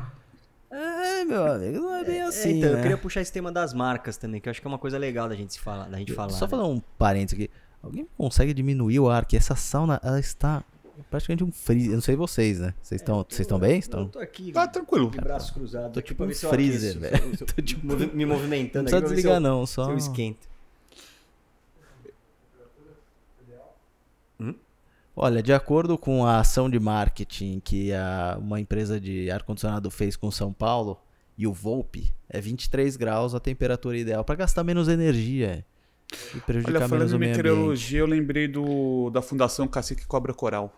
É, meu amigo, não é bem é, é, assim. É, então, né? eu queria puxar esse tema das marcas também, que eu acho que é uma coisa legal da gente se falar, da gente falar. Só né? falar
um parênteses aqui. Alguém consegue diminuir o ar? Que essa sauna, ela está praticamente um freezer. Eu não sei vocês, né? Vocês estão é, estão bem? Estão? Eu tô
aqui. Tá tranquilo. De braços cruzados. Tô tipo um freezer, velho. tô tipo me movimentando. Não precisa desligar não, só. Eu esquento.
Hum? Olha, de acordo com a ação de marketing que a, uma empresa de ar-condicionado fez com São Paulo, e o Volpe, é 23 graus a temperatura ideal para gastar menos energia é. e prejudicar Olha, menos o meio ambiente. falando de meteorologia,
eu lembrei do, da Fundação Cacique Cobra Coral.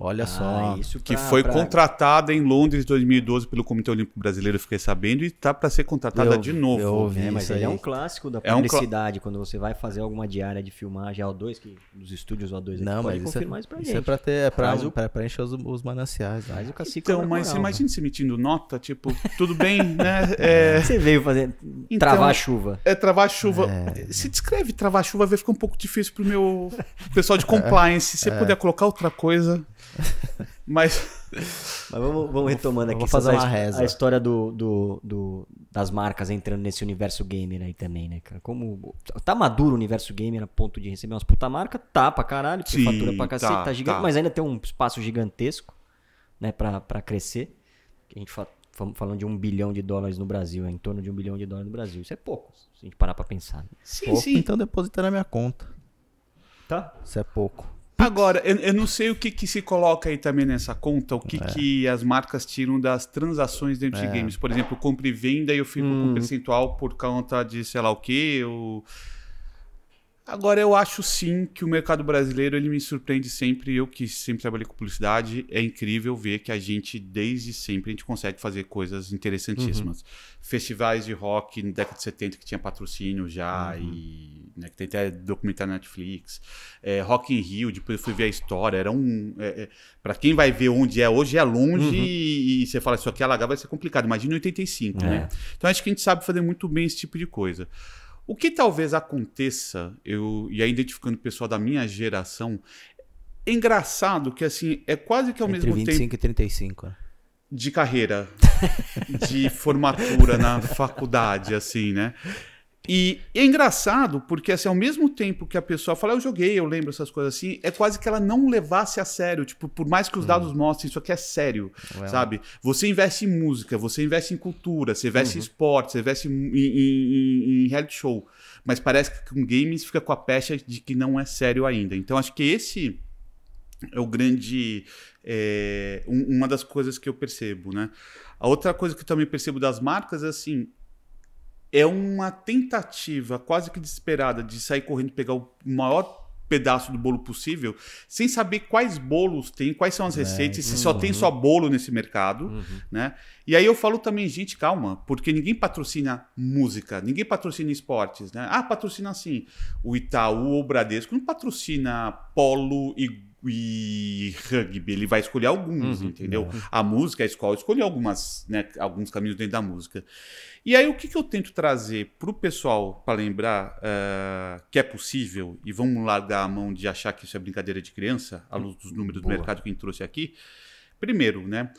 Olha ah, só. Pra, que foi pra... contratada em Londres em 2012 pelo Comitê Olímpico Brasileiro, fiquei sabendo, e está para ser contratada eu, de novo. Eu ouvi, é, mas é aí. é um clássico da
publicidade. É um Quando você vai fazer alguma diária de filmagem O2, que nos estúdios O2 aqui, Não, mas isso é, isso é gente. é para ter, é pra, o...
pra, encher os, os mananciais. Mas né? o cacique então, mas moral, imagina
né? se emitindo nota, tipo, tudo bem, né? É... Você
veio fazer então, travar a chuva.
É, travar a chuva. É. Se descreve travar a chuva, vai ficar um pouco difícil pro meu pessoal de compliance. Se você puder colocar outra coisa. Mas. Mas vamos, vamos retomando aqui. Vou fazer uma reza. A
história do, do, do, das marcas entrando nesse universo gamer aí também, né, cara? Como. Tá maduro o universo gamer a ponto de receber umas puta marca? Tá pra caralho, porque Sim, fatura pra cacete, tá, tá gigante, tá. mas ainda tem um espaço gigantesco, né, pra, pra crescer. A gente fala, falando de um bilhão de dólares no Brasil, é em torno de um bilhão de dólares no Brasil. Isso é pouco, se a gente parar pra pensar. Sim, pouco, sim.
Então deposita na minha conta. Tá? Isso é pouco.
Agora, eu, eu, não sei o que, que se coloca aí também nessa conta, o que, é.
que as marcas
tiram das transações dentro é. de games. Por exemplo, compra e venda e eu fico hum. com percentual por conta de sei lá o quê. Ou... Agora, eu acho sim que o mercado brasileiro ele me surpreende sempre. Eu que sempre trabalhei com publicidade, é incrível ver que a gente, desde sempre, a gente consegue fazer coisas interessantíssimas. Uhum. Festivais de rock na década de 70 que tinha patrocínio já uhum. e né, que tem até documentário na Netflix, é, Rock in Rio, depois eu fui ver a história, era um... É, é, para quem vai ver onde é hoje, é longe uhum. e, e, você fala, isso aqui alagar é vai ser complicado, imagina em 85, né? É. Então acho que a gente sabe fazer muito bem esse tipo de coisa. O que talvez aconteça, eu e aí identificando o pessoal da minha geração, é engraçado que assim, é quase que ao Entre mesmo 25 tempo...
25 e 35, né?
de carreira, de formatura na faculdade, assim, né? E é engraçado, porque assim, ao mesmo tempo que a pessoa fala, ah, eu joguei, eu lembro essas coisas assim, é quase que ela não levasse a sério. Tipo, por mais que os uhum. dados mostrem, isso aqui é sério, well. É. sabe? Você investe em música, você investe em cultura, você investe uhum. em esporte, você investe em, em, em, em reality show. Mas parece que com games fica com a pecha de que não é sério ainda. Então acho que esse é o grande. É, um, uma das coisas que eu percebo, né? A outra coisa que eu também percebo das marcas é assim: é uma tentativa quase que desesperada de sair correndo e pegar o maior pedaço do bolo possível, sem saber quais bolos tem, quais são as é. receitas, se uhum. só tem uhum. só bolo nesse mercado, uhum. né? E aí eu falo também, gente, calma, porque ninguém patrocina música, ninguém patrocina esportes, né? Ah, patrocina sim. O Itaú, o Bradesco não patrocina polo e e rugby, ele vai escolher alguns, uhum, entendeu? Uhum. A música, a escola escolher algumas, né, alguns caminhos dentro da música. E aí o que, que eu tento trazer para o pessoal para lembrar uh, que é possível e vamos largar a mão de achar que isso é brincadeira de criança, à luz dos números Boa. do mercado que a gente trouxe aqui. Primeiro, né,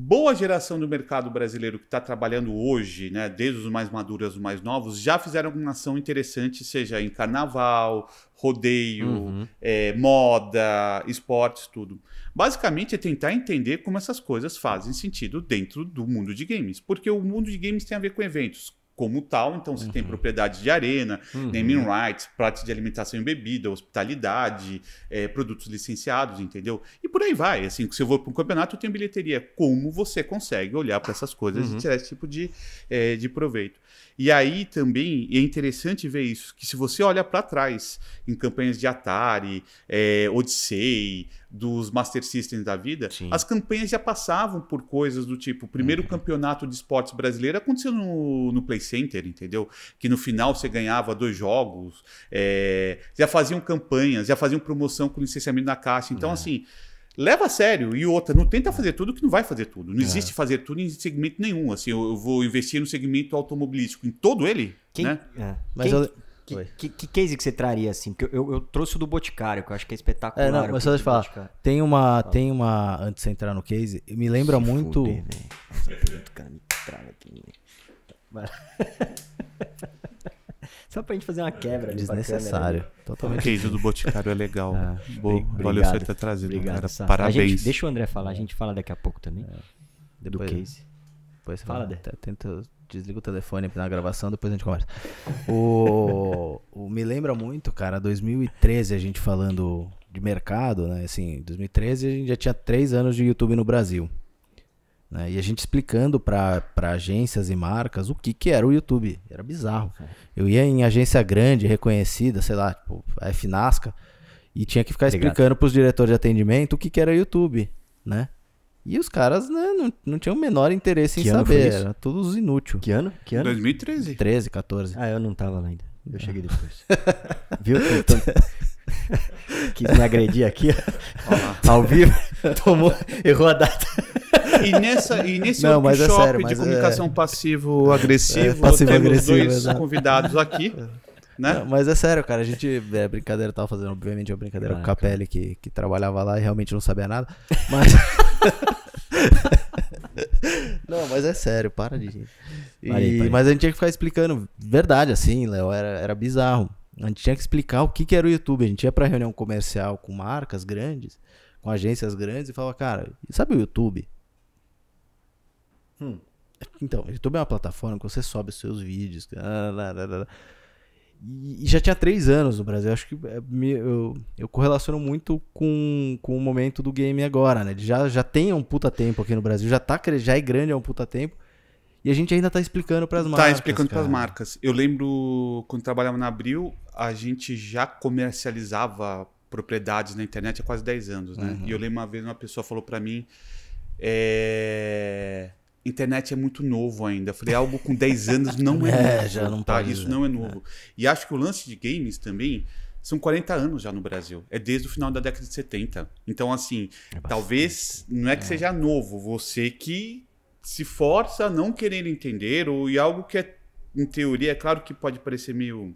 boa geração do mercado brasileiro que está trabalhando hoje, né, desde os mais maduros, os mais novos, já fizeram alguma ação interessante, seja em carnaval, rodeio, uhum. é, moda, esportes, tudo. Basicamente é tentar entender como essas coisas fazem sentido dentro do mundo de games, porque o mundo de games tem a ver com eventos, como tal. Então, você uhum. tem propriedades de arena, uhum. naming rights, pratos de alimentação e bebida, hospitalidade, é, produtos licenciados, entendeu? E por aí vai. Assim, se eu vou para um campeonato, eu tenho bilheteria. Como você consegue olhar para essas coisas uhum. e tirar esse tipo de, é, de proveito? E aí também é interessante ver isso, que se você olha para trás em campanhas de Atari, é, Odyssey, dos Master Systems da vida, Sim. as campanhas já passavam por coisas do tipo: o primeiro uhum. campeonato de esportes brasileiro aconteceu no, no Play Center, entendeu? Que no final você ganhava dois jogos, é, já faziam campanhas, já faziam promoção com licenciamento na caixa. Então, uhum. assim leva a sério. E outra, não tenta fazer tudo que não vai fazer tudo. Não é. existe fazer tudo em segmento nenhum. Assim, eu, eu, vou investir no segmento automobilístico, em todo ele. Quem, né? É.
Mas Quem... eu que, que, que, case que você traria, assim? Porque eu, eu, trouxe o do Boticário, que eu acho que é espetacular. É, não, mas só deixa eu falar. Tem uma, Fala. tem
uma, antes de entrar no case, me lembra Se muito...
Fuder, né? Só pra gente fazer uma quebra. Desnecessário. Né? Totalmente. O case do
Boticário é legal. Ah, Boa,
valeu você ter trazido, Obrigado, cara. Parabéns. Gente, deixa o André falar, a gente fala daqui a pouco
também. É. Do case. Depois você fala. de. Tenta, desliga o telefone na gravação, depois a gente conversa. O, o, me lembra muito, cara, 2013 a gente falando de mercado, né? Assim, 2013 a gente já tinha três anos de YouTube no Brasil. Né? E a gente explicando para agências e marcas o que, que era o YouTube. Era bizarro. Eu ia em agência grande, reconhecida, sei lá, tipo, a FNASCA, e tinha que ficar explicando para os diretores de atendimento o que, que era YouTube, né? E os caras né, não, não tinham o menor interesse que em saber, era
todos inútil. Que ano? Que ano? 2013. 13, 14. Ah, eu não tava lá ainda. Eu ah. cheguei depois. Viu que quis me agredir aqui ao vivo, tomou, errou a data. E, nessa, e nesse Não, é workshop é sério, de é- comunicação é... passivo-agressivo, é, passivo temos dois
convidados aqui. É
né? Não, mas é sério, cara, a gente, é brincadeira, tava fazendo, obviamente, uma brincadeira com o ah, Capelli, que, que trabalhava lá e realmente não sabia nada, mas... Não, mas é sério, para de. E, parei, parei. Mas a gente tinha que ficar explicando. Verdade, assim, Léo, era, era bizarro. A gente tinha que explicar o que, que era o YouTube. A gente ia pra reunião comercial com marcas grandes, com agências grandes, e falava, cara, sabe o YouTube? Hum. Então, o YouTube é uma plataforma que você sobe os seus vídeos. Ah, e, já tinha três anos no Brasil. Acho que é eu, eu correlaciono muito com, com o momento do game agora, né? Ele já, já tem um puta tempo aqui no Brasil, já, tá, já é grande há é um puta tempo. E a gente ainda tá explicando para as tá marcas. Tá explicando para as marcas.
Eu lembro quando trabalhava na Abril, a gente já comercializava propriedades na internet há quase 10 anos, né? Uhum. E eu lembro uma vez uma pessoa falou para mim é internet é muito novo ainda. Eu falei, algo com 10 anos não é, é novo. Já não tá? Pode, Isso não é novo. É. E acho que o lance de games também são 40 anos já no Brasil. É desde o final da década de 70. Então, assim, é talvez não é que é. seja novo, você que se força a não querer entender, ou e algo que é, em teoria, é claro que pode parecer meio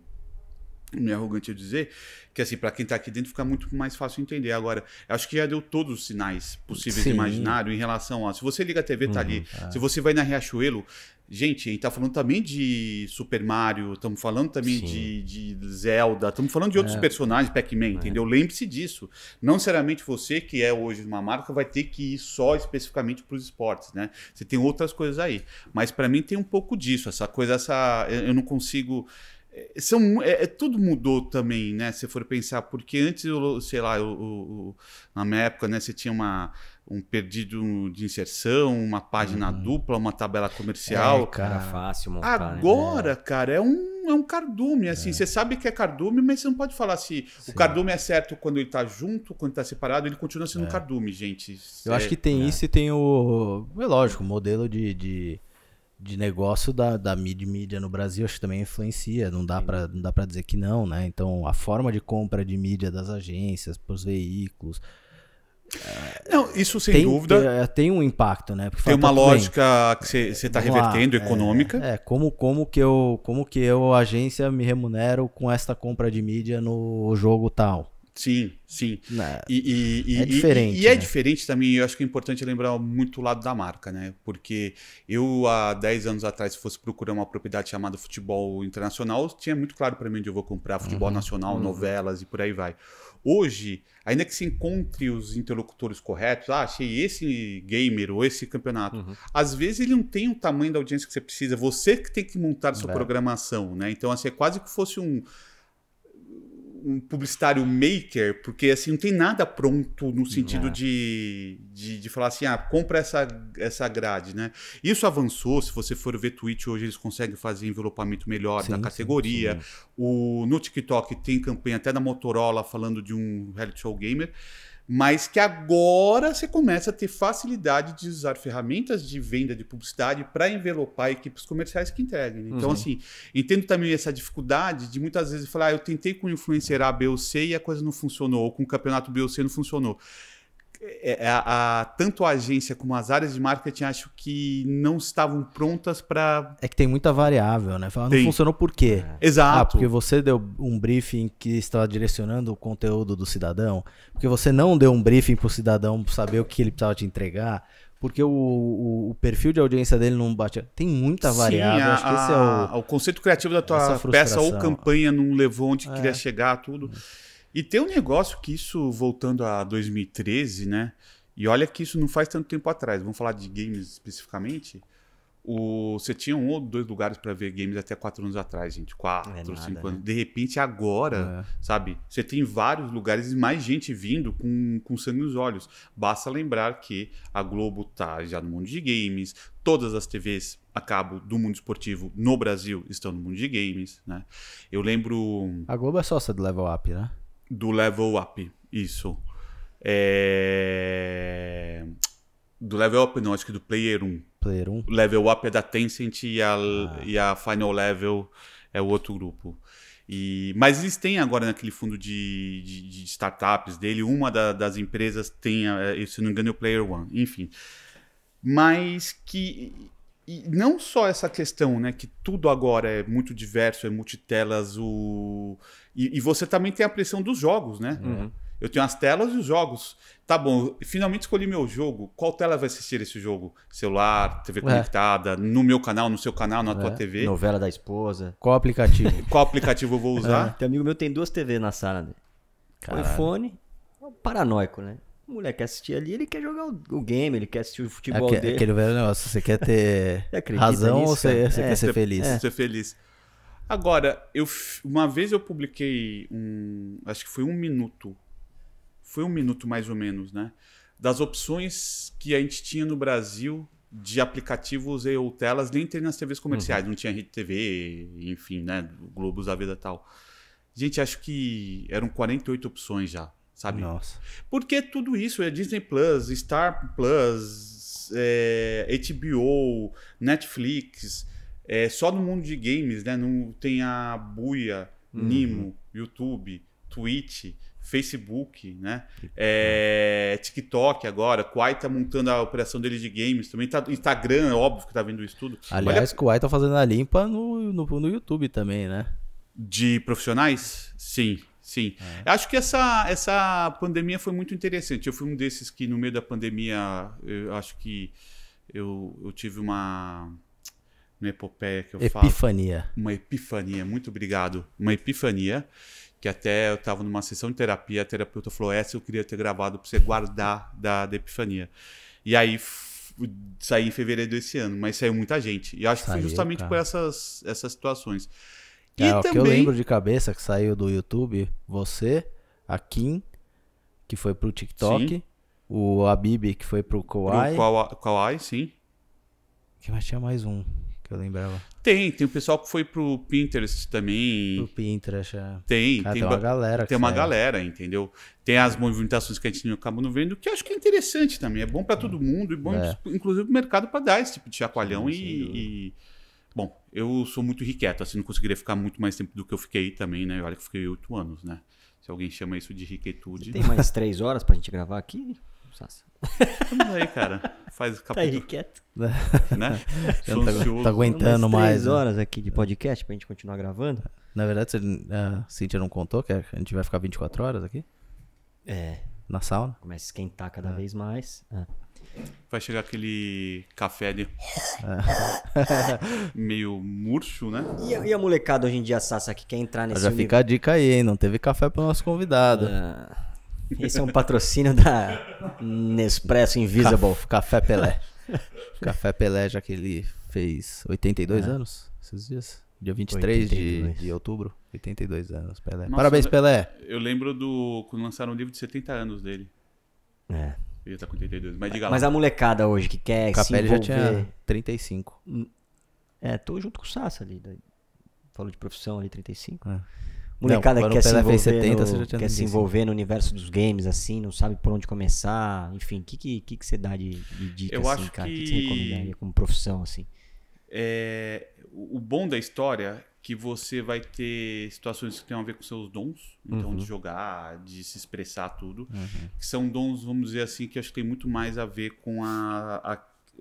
me é arrogante eu dizer, que assim, para quem está aqui dentro fica muito mais fácil entender. Agora, acho que já deu todos os sinais possíveis Sim. de imaginário em relação a. Se você liga a TV, tá ali. Uhum, é. Se você vai na Riachuelo, gente, a gente tá falando também de Super Mario, estamos falando também de, de, Zelda, estamos falando de outros é. personagens, Pac-Man, é. entendeu? Lembre-se disso. Não seriamente você, que é hoje uma marca, vai ter que ir só especificamente para os esportes, né? Você tem outras coisas aí. Mas para mim tem um pouco disso, essa coisa, essa. eu não consigo. É, são, é, é, tudo mudou também, né? Se for pensar, porque antes, sei lá, eu, eu, na minha época, né, você tinha uma, um perdido de inserção, uma página hum. dupla, uma tabela comercial. É, cara, fácil montar, né? Agora, né? cara, é um é um cardume, assim, é. você sabe que é cardume, mas você não pode falar se Sim. o cardume é certo quando ele tá junto, quando está tá separado, ele continua sendo é. um cardume, gente. Eu é, acho que tem é.
isso e tem o, é lógico, o modelo de, de de negócio da, da mid mídia no Brasil acho que também influencia, não dá para dizer que não, né? Então, a forma de compra de mídia das agências, para os veículos. Eh, não, isso sem tem, dúvida. Tem, eh, tem um impacto, né? Porque tem uma tá lógica
bem, que você está revertendo lá, é, econômica.
É, é, como, como, que eu, como que eu, agência, me remunero com esta compra de mídia no jogo tal? Sim, sim. Na... Né? E,
e, e, é diferente. E, e é né? diferente também, eu acho que é importante lembrar muito o lado da marca, né? Porque eu, há 10 anos atrás, se fosse procurar uma propriedade chamada futebol internacional, tinha muito claro para mim onde eu vou comprar futebol uhum. nacional, uhum. novelas e por aí vai. Hoje, ainda que se encontre os interlocutores corretos, ah, achei esse gamer ou esse campeonato. Uhum. Às vezes ele não tem o tamanho da audiência que você precisa, você que tem que montar sua é. programação, né? Então, assim, é quase que fosse um um publicitário maker, porque assim, não tem nada pronto no sentido é. de, de, de, falar assim, ah, compra essa, essa grade, né? Isso avançou, se você for ver Twitch hoje, eles conseguem fazer envelopamento melhor sim, da categoria. Sim, sim. O, no TikTok tem campanha até da Motorola falando de um reality show gamer mas que agora você começa a ter facilidade de usar ferramentas de venda de publicidade para envelopar equipes comerciais que entreguem. Né? Então, uhum. assim, entendo também essa dificuldade de muitas vezes falar, ah, eu tentei com influencer A, B ou C e a coisa não funcionou, ou com o campeonato B ou C não funcionou. É, é, a, a, tanto a agência como as áreas de marketing acho que não estavam prontas para.
É que tem muita variável, né? Fala, não tem. funcionou por quê? É. Exato. Ah, porque você deu um briefing que estava direcionando o conteúdo do cidadão, porque você não deu um briefing para o cidadão saber o que ele precisava te entregar, porque o, o, o, perfil de audiência dele não bate. Tem muita variável. Sim, a, acho que esse
é o. O conceito criativo da tua peça ou campanha não levou onde é. queria chegar, tudo. É. E tem um negócio que isso, voltando a 2013, né? E olha que isso não faz tanto tempo atrás. Vamos falar de games especificamente. O, você tinha um ou dois lugares para ver games até quatro anos atrás, gente. Quatro, é nada, cinco né? anos. Né? De repente, agora, é. sabe? Você tem vários lugares e mais gente vindo com, com sangue nos olhos. Basta lembrar que a Globo tá já no mundo de games, todas as TVs a cabo do mundo esportivo no Brasil estão no mundo de games, né? Eu
lembro. A Globo é sócia do Level Up, né?
Do level up, isso. É... Do level up, não, acho que do player 1. Player 1. Level up é da Tencent e a, ah. e a Final Level é o outro grupo. E, mas eles têm agora naquele fundo de, de, de startups dele, uma da, das empresas tem, é, se não me engano, é o Player One, enfim. Mas que não só essa questão, né, que tudo agora é muito diverso, é multitelas, o, e, e, você também tem a pressão dos jogos, né? Uhum. uhum. Eu tenho as telas e os jogos. Tá bom, finalmente escolhi meu jogo. Qual tela vai assistir esse jogo? Celular, TV é. conectada, no meu canal, no seu canal, na é. tua TV? Novela da esposa.
Qual aplicativo?
Qual aplicativo eu
vou usar? É. amigo meu tem duas TV na sala. Né? O iPhone, é paranoico, né? O moleque quer assistir ali, ele quer jogar o game, ele quer assistir o futebol é, é, dele. Aquele velho negócio, você quer
ter razão nisso, ou você, você quer é, ser feliz?
Ser feliz.
Agora, eu,
uma vez eu publiquei um. Acho que foi um minuto. Foi um minuto mais ou menos, né? Das opções que a gente tinha no Brasil de aplicativos e ou telas, nem ter nas TVs comerciais. Uhum. Não tinha Rede TV, enfim, né? Globos da vida tal. Gente, acho que eram 48 opções já, sabe? Nossa. Porque tudo isso é Disney Plus, Star Plus, é, HBO, Netflix. É, só no mundo de games, né? não tem a Buia, uhum. Nimo, YouTube, Twitch, Facebook, né? É, TikTok agora, Kuai tá montando a operação dele de games, também tá Instagram, é óbvio que tá vendo isso tudo. Aliás,
Olha... Kuai tá fazendo a limpa no, no, no, YouTube também, né? De profissionais? Sim, sim.
É. Acho que essa, essa pandemia foi muito interessante. Eu fui um desses que no meio da pandemia, eu acho que eu, eu tive uma uma epopeia que eu epifania. falo. Epifania. Uma epifania, muito obrigado. Uma epifania, que até eu estava numa sessão de terapia, a terapeuta falou, essa eu queria ter gravado para você guardar da, da epifania. E aí saí em fevereiro desse ano, mas saiu muita gente. E acho saiu, que foi justamente cara. por essas, essas situações. e é, também... o que eu lembro
de cabeça que saiu do YouTube, você, a Kim, que foi pro TikTok, sim. o Abib, que foi pro Kawaii
Pro Kawaii, sim.
Que mais tinha mais um eu lembrava.
Tem, tem o pessoal que foi pro Pinterest também. Pro
Pinterest, é.
Tem, Cara, tem, tem uma galera. Tem uma né? galera, entendeu? Tem as movimentações que a gente acaba não vendo, que acho que é interessante também. É bom para todo é. mundo e bom, é. inclusive, o mercado para dar esse tipo de chacoalhão sim, sim, e, Bom, eu sou muito riqueto, assim, não conseguiria ficar muito mais tempo do que eu fiquei também, né? Olha que eu fiquei oito anos, né? Se alguém chama isso de riquetude. Tem mais três horas pra gente
gravar aqui? Sassi.
Vamos aí, cara. Faz capítulo. Tá aí quieto. Né?
tá, tá aguentando mais. três né? horas aqui de podcast pra gente continuar gravando. Na verdade,
você, a é, Cintia não contou que a gente vai ficar 24 horas aqui? É. Na sauna?
Começa a esquentar cada é. vez mais. É.
Vai chegar aquele café ali
é.
meio murcho, né? E a, e a, molecada hoje em dia, Sassa, que quer entrar nesse... Já fica a
dica aí, hein? Não teve café pro nosso convidado. É. Esse é um patrocínio da Nespresso Invisible. Café Pelé. Café Pelé, já que ele fez 82 é. anos esses dias. Dia 23 de, de outubro.
82 anos, Pelé. Nossa, Parabéns, Pelé.
Eu lembro do. Quando lançaram o um livro de 70 anos dele.
É. Ele tá com 82. Mas diga lá. Mas a molecada hoje que quer. Capelli envolver... já tinha 35. Hum, é, tô junto com o Sassa ali. Falou de profissão ali, 35. É molecada não, que quer, se envolver, 70, no, quer se envolver no universo dos games, assim, não sabe por onde começar, enfim, o que, que, que, que você dá de, de dica, Eu assim, cara? O que... que... você recomendaria como profissão, assim?
É, o bom da história é que você vai ter situações que têm a ver com seus dons, então uhum. de jogar, de se expressar, tudo, uhum. que são dons, vamos dizer assim, que acho que tem muito mais a ver com a, a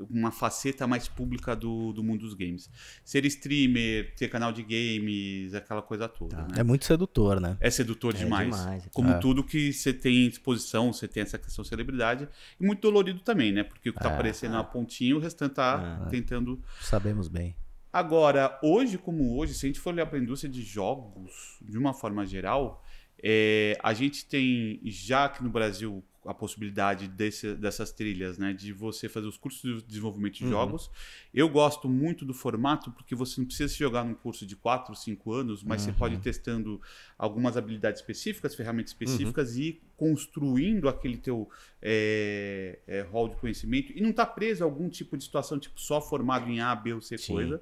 uma faceta mais pública do, do mundo dos games. Ser streamer, ter canal de games, aquela coisa toda.
Tá. Né? É muito sedutor, né? É
sedutor é demais. demais. Como é. tudo que você tem disposição você tem essa questão de celebridade. E muito dolorido também, né? Porque o que tá é. aparecendo é. a pontinha, o restante tá é. tentando.
Sabemos bem.
Agora, hoje como hoje, se a gente for olhar para a indústria de jogos de uma forma geral, é, a gente tem já aqui no Brasil a possibilidade desse, dessas trilhas, né? De você fazer os cursos de desenvolvimento de uhum. jogos. Eu gosto muito do formato porque você não precisa se jogar num curso de 4, 5 anos, mas uhum. você pode ir uhum. testando algumas habilidades específicas, ferramentas específicas uhum. e construindo aquele teu é, é, hall de conhecimento e não está preso a algum tipo de situação, tipo só formado em A, B ou C Sim. coisa.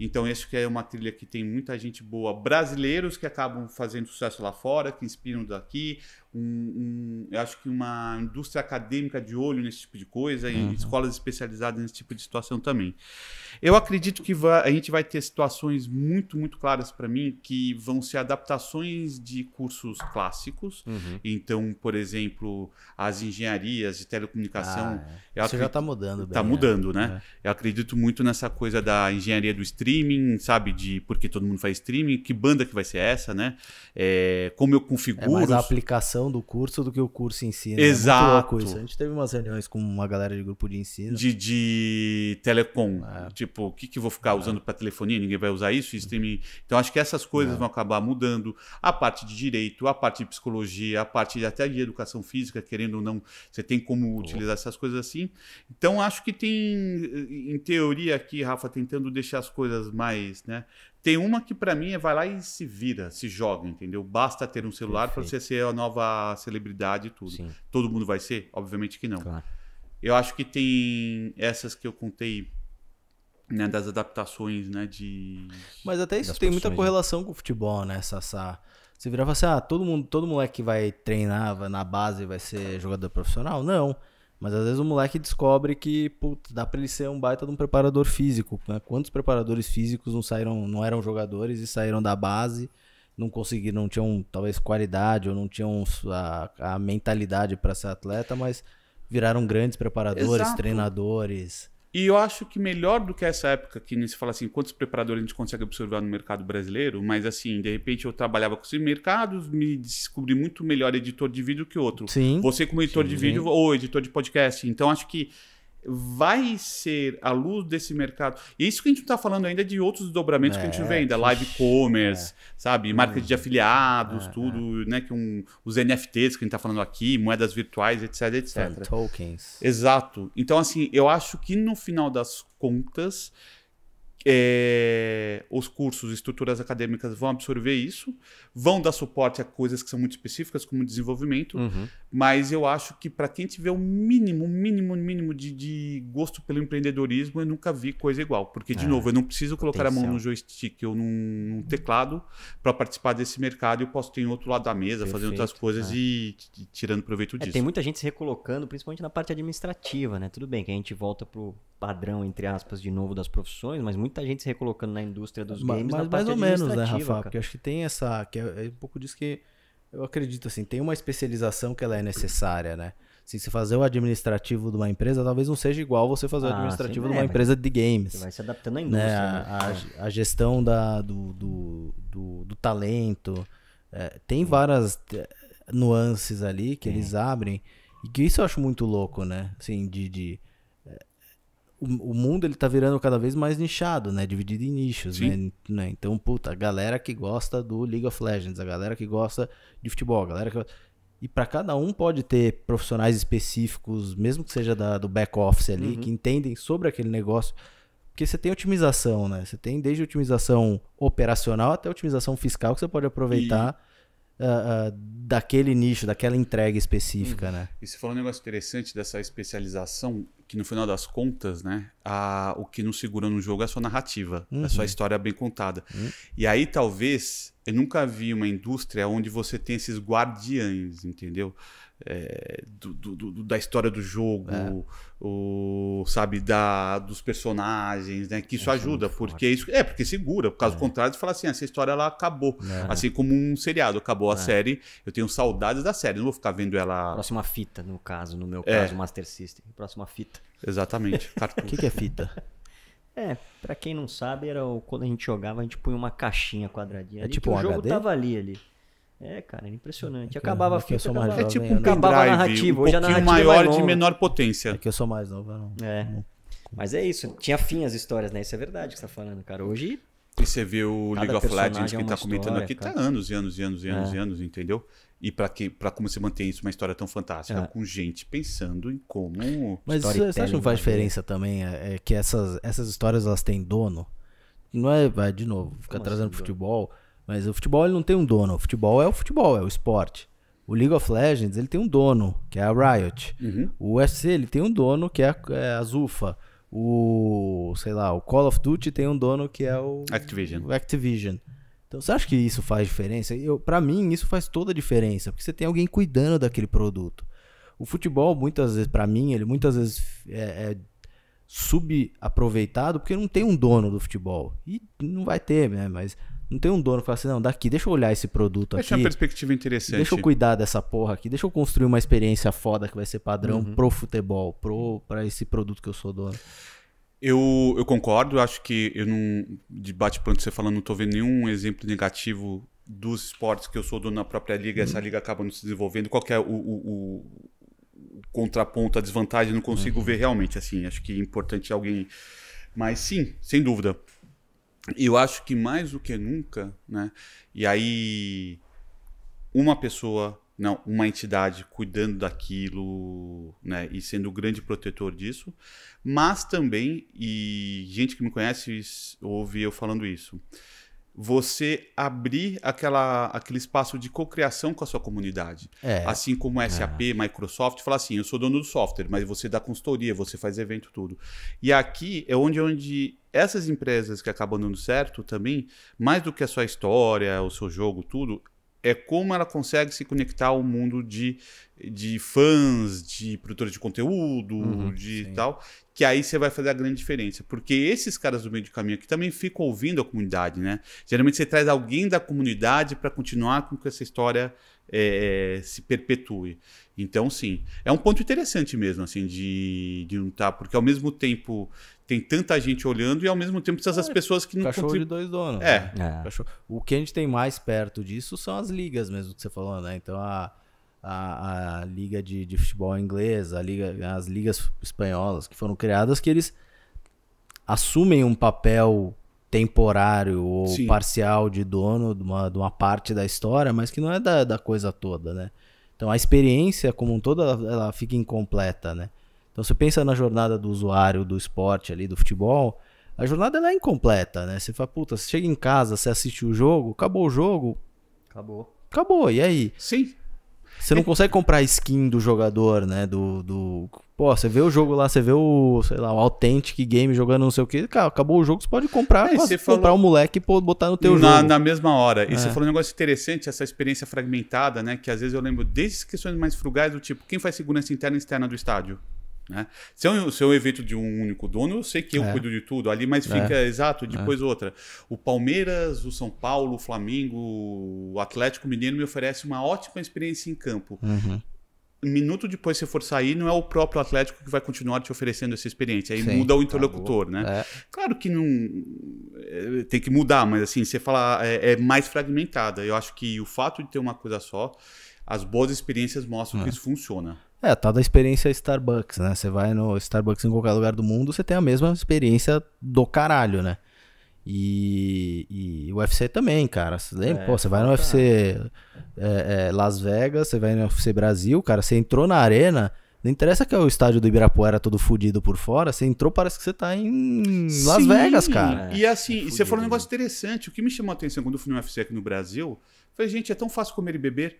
Então, esse que é uma trilha que tem muita gente boa, brasileiros que acabam fazendo sucesso lá fora, que inspiram daqui, um, um, eu acho que uma indústria acadêmica de olho nesse tipo de coisa uhum. e escolas especializadas nesse tipo de situação também. Eu acredito que a gente vai ter situações muito, muito claras para mim que vão ser adaptações de cursos clássicos. Uhum. Então, por exemplo, as engenharias de telecomunicação. Ah, é. Isso acredito, já está mudando. Está né? mudando, né? né? Eu acredito muito nessa coisa da engenharia do streaming, sabe? De porque todo mundo faz streaming, que banda que vai ser essa, né? É, como eu configuro. É, mas a
aplicação do curso do que o curso ensina. Né? É Exato. a gente teve umas reuniões com uma galera de grupo de ensino. De,
de telecom. É. Tipo, o que, que eu vou ficar é. usando para telefonia? Ninguém vai usar isso? Streaming. Uhum. Então, acho que essas coisas é. vão acabar mudando. A parte de direito, a parte de psicologia, a parte de, até de educação física, querendo ou não, você tem como utilizar essas coisas assim. Então, acho que tem, em teoria aqui, Rafa, tentando deixar as coisas mais, né? Tem uma que para mim é vai lá e se vira, se joga, entendeu? Basta ter um celular para você ser a nova celebridade e tudo. Sim. Todo mundo vai ser? Obviamente que não. Claro. Eu acho que tem essas que eu contei né, das adaptações, né, de Mas até isso tem muita né? correlação
né? com o futebol, né, essa Você virava assim, ah, todo mundo, todo moleque que vai treinar na base vai ser jogador profissional? Não. Não. Mas às vezes o moleque descobre que, putz, dá pra ele ser um baita de um preparador físico. Né? Quantos preparadores físicos não saíram, não eram jogadores e saíram da base, não conseguiram, não tinham talvez qualidade ou não tinham a, a mentalidade para ser atleta, mas viraram grandes preparadores, Exato. treinadores.
E eu acho que melhor do que essa época que nem se fala assim, quantos preparadores a gente consegue absorver no mercado brasileiro, mas assim, de repente eu trabalhava com esses mercados, me descobri muito melhor editor de vídeo que outro. Sim. Você como editor sim, de vídeo ou editor de podcast. Então acho que vai ser à luz desse mercado. E isso que a gente está falando ainda de outros dobramentos é, que a gente é, vê ainda, live commerce, é. sabe, marca de uhum. afiliados, é, é, tudo, né, que um, os NFTs que a gente está falando aqui, moedas virtuais, etc, etc. É, tokens. Exato. Então assim, eu acho que no final das contas é, os cursos, estruturas acadêmicas vão absorver isso, vão dar suporte a coisas que são muito específicas, como desenvolvimento, uhum. mas eu acho que para quem tiver o um mínimo, mínimo, mínimo de, de, gosto pelo empreendedorismo, eu nunca vi coisa igual. Porque, de é. novo, eu não preciso colocar a mão no joystick ou num, num teclado para participar desse mercado, eu posso ter outro lado da mesa, Perfeito, fazendo outras coisas é. e, tirando proveito é, disso. Tem muita
gente se recolocando, principalmente na parte administrativa, né? Tudo bem que a gente volta para o padrão, entre aspas, de novo das profissões, mas muito muita gente se recolocando na indústria dos games. Mas, mas mais ou menos, né, Rafa? Cara. Porque
acho que tem essa. Que é, é, um pouco disso que eu acredito, assim, tem uma especialização que ela é necessária, né? Assim, se fazer o administrativo de uma empresa, talvez não seja igual você fazer ah, o administrativo sim, de uma é, empresa de games. Você vai se adaptando à né? indústria. Né? A, a, é. a, gestão da, do, do, do, do talento. É, tem várias é, nuances ali que é. eles abrem. E que isso eu acho muito louco, né? Assim, de, de o, mundo ele tá virando cada vez mais nichado, né? Dividido em nichos, né? né? Então, puta, a galera que gosta do League of Legends, a galera que gosta de futebol, a galera que e para cada um pode ter profissionais específicos, mesmo que seja da, do back office ali, uhum. que entendem sobre aquele negócio. Porque você tem otimização, né? Você tem desde otimização operacional até otimização fiscal que você pode aproveitar e... uh, uh, daquele nicho, daquela entrega específica, uhum. né? E você
falou um negócio interessante dessa especialização que no final das contas, né, a, o que nos segura no jogo é a sua narrativa, é uhum. a sua história bem contada. Uhum. E aí talvez eu nunca vi uma indústria onde você tem esses guardiães, entendeu? É, do, do, do, da história do jogo, é. o, sabe, da, dos personagens, né? Que isso é, é ajuda, porque isso. É, porque segura. Por caso é. contrário, você fala assim, ah, essa história ela acabou. Assim como um seriado, acabou a série. Eu tenho saudades da série, não vou ficar vendo ela. Próxima fita, no
caso, no meu caso, Master System. Próxima fita. Exatamente, cartucho. O que, que é fita? É, pra quem não sabe, era o, quando a gente jogava, a gente punha uma caixinha quadradinha. É ali, tipo um o jogo HD? tava ali ali. É, cara, era impressionante. É acabava a fita, acabava, é tipo um acabava drive, a narrativa. Um Hoje a narrativa é maior de menor potência. É que eu sou mais novo, não. É. Não. Mas é isso, tinha fim as histórias, né? Isso é verdade que você tá falando, cara. Hoje. E você vê o League of Legends é que tá comentando aqui, tá cara. tá anos
e anos e anos e anos e é. anos, entendeu? E para que para como se mantém isso uma história tão fantástica é. com gente pensando em como Mas você acha que faz diferença
também é, é que essas essas histórias elas têm dono? Não é, vai de novo, ficar como trazendo assim, futebol, mas o futebol ele não tem um dono, o futebol é o futebol, é o esporte. O League of Legends, ele tem um dono, que é a Riot. Uhum. O UFC, ele tem um dono, que é a, é a Zufa. O, sei lá, o Call of Duty tem um dono que é o Activision. O Activision. Então, você acha que isso faz diferença? Eu, para mim, isso faz toda a diferença, porque você tem alguém cuidando daquele produto. O futebol, muitas vezes, para mim, ele muitas vezes é, é subaproveitado porque não tem um dono do futebol. E não vai ter, né? Mas não tem um dono que fala assim, não, daqui, deixa eu olhar esse produto deixa aqui. Deixa uma perspectiva interessante. Deixa eu cuidar dessa porra aqui, deixa eu construir uma experiência foda que vai ser padrão uhum. pro futebol, pro para esse produto que eu sou dono.
Eu, eu concordo, acho que eu não, de bate-pronto você falando, não estou vendo nenhum exemplo negativo dos esportes que eu sou dono na própria liga, essa uhum. liga acaba não se desenvolvendo. Qual é o, o, o, contraponto, a desvantagem? Não consigo uhum. ver realmente, assim, acho que é importante alguém... Mas sim, sem dúvida. Eu acho que mais do que nunca, né, e aí uma pessoa não, uma entidade cuidando daquilo, né, e sendo o grande protetor disso, mas também, e gente que me conhece ouve eu falando isso, você abrir aquela, aquele espaço de cocriação com a sua comunidade. É. Assim como SAP, é. Microsoft, falar assim, eu sou dono do software, mas você dá consultoria, você faz evento, tudo. E aqui é onde, onde essas empresas que acabam dando certo também, mais do que a sua história, o seu jogo, tudo, é como ela consegue se conectar ao mundo de, de fãs, de produtores de conteúdo, uhum, de sim. tal, que aí você vai fazer a grande diferença. Porque esses caras do meio de caminho aqui também ficam ouvindo a comunidade, né? Geralmente você traz alguém da comunidade para continuar com que essa história é, é, se perpetue. Então, sim, é um ponto interessante mesmo, assim, de, de lutar, porque ao mesmo tempo tem tanta gente olhando e ao mesmo tempo essas é, pessoas que não cachorro contribu... de dois donos é,
né? é. o que a gente tem mais perto disso são as ligas mesmo que você falou né então a a, a liga de, de futebol inglesa a liga as ligas espanholas que foram criadas que eles assumem um papel temporário ou Sim. parcial de dono de uma, de uma parte da história mas que não é da, da coisa toda né então a experiência como um todo ela, ela fica incompleta né então, você pensa na jornada do usuário do esporte ali, do futebol, a jornada ela é incompleta, né? Você fala, puta, você chega em casa, você assiste o jogo, acabou o jogo. Acabou. Acabou, e aí? Sim. Você não consegue comprar a skin do jogador, né? Do, do. Pô, você vê o jogo lá, você vê o, sei lá, o Authentic Game jogando não sei o quê, Cara, acabou o jogo, você pode comprar, é, você falou... comprar o um moleque e botar no teu na, jogo. Na
mesma hora. E é. você falou um negócio interessante, essa experiência fragmentada, né? Que às vezes eu lembro desde questões mais frugais do tipo, quem faz segurança interna e externa do estádio? Né? Se, é um, se é um evento de um único dono, eu sei que eu é. cuido de tudo ali, mas é. fica é. exato, depois outra. O Palmeiras, o São Paulo, o Flamengo, o Atlético Mineiro me oferece uma ótima experiência em campo. Uhum minuto depois você for sair, não é o próprio Atlético que vai continuar te oferecendo essa experiência. Aí Sim, muda o tá interlocutor, acabou. né? É. Claro que não é, tem que mudar, mas assim, você fala é, é, mais fragmentada. Eu acho que o fato de ter uma coisa só, as boas experiências mostram é. que isso funciona.
É, tá da experiência Starbucks, né? Você vai no Starbucks em qualquer lugar do mundo, você tem a mesma experiência do caralho, né? E, e o UFC também, cara. Você lembra? É, Pô, você vai no tá. UFC é, é, Las Vegas, você vai no UFC Brasil, cara. Você entrou na arena, não interessa que é o estádio do Ibirapuera todo fodido por fora, você entrou, parece que você tá em Las Sim, Vegas, cara. E
é, assim, é você falou um negócio interessante. O que me chamou a atenção quando eu fui no UFC aqui no Brasil, foi, gente, é tão fácil comer e beber.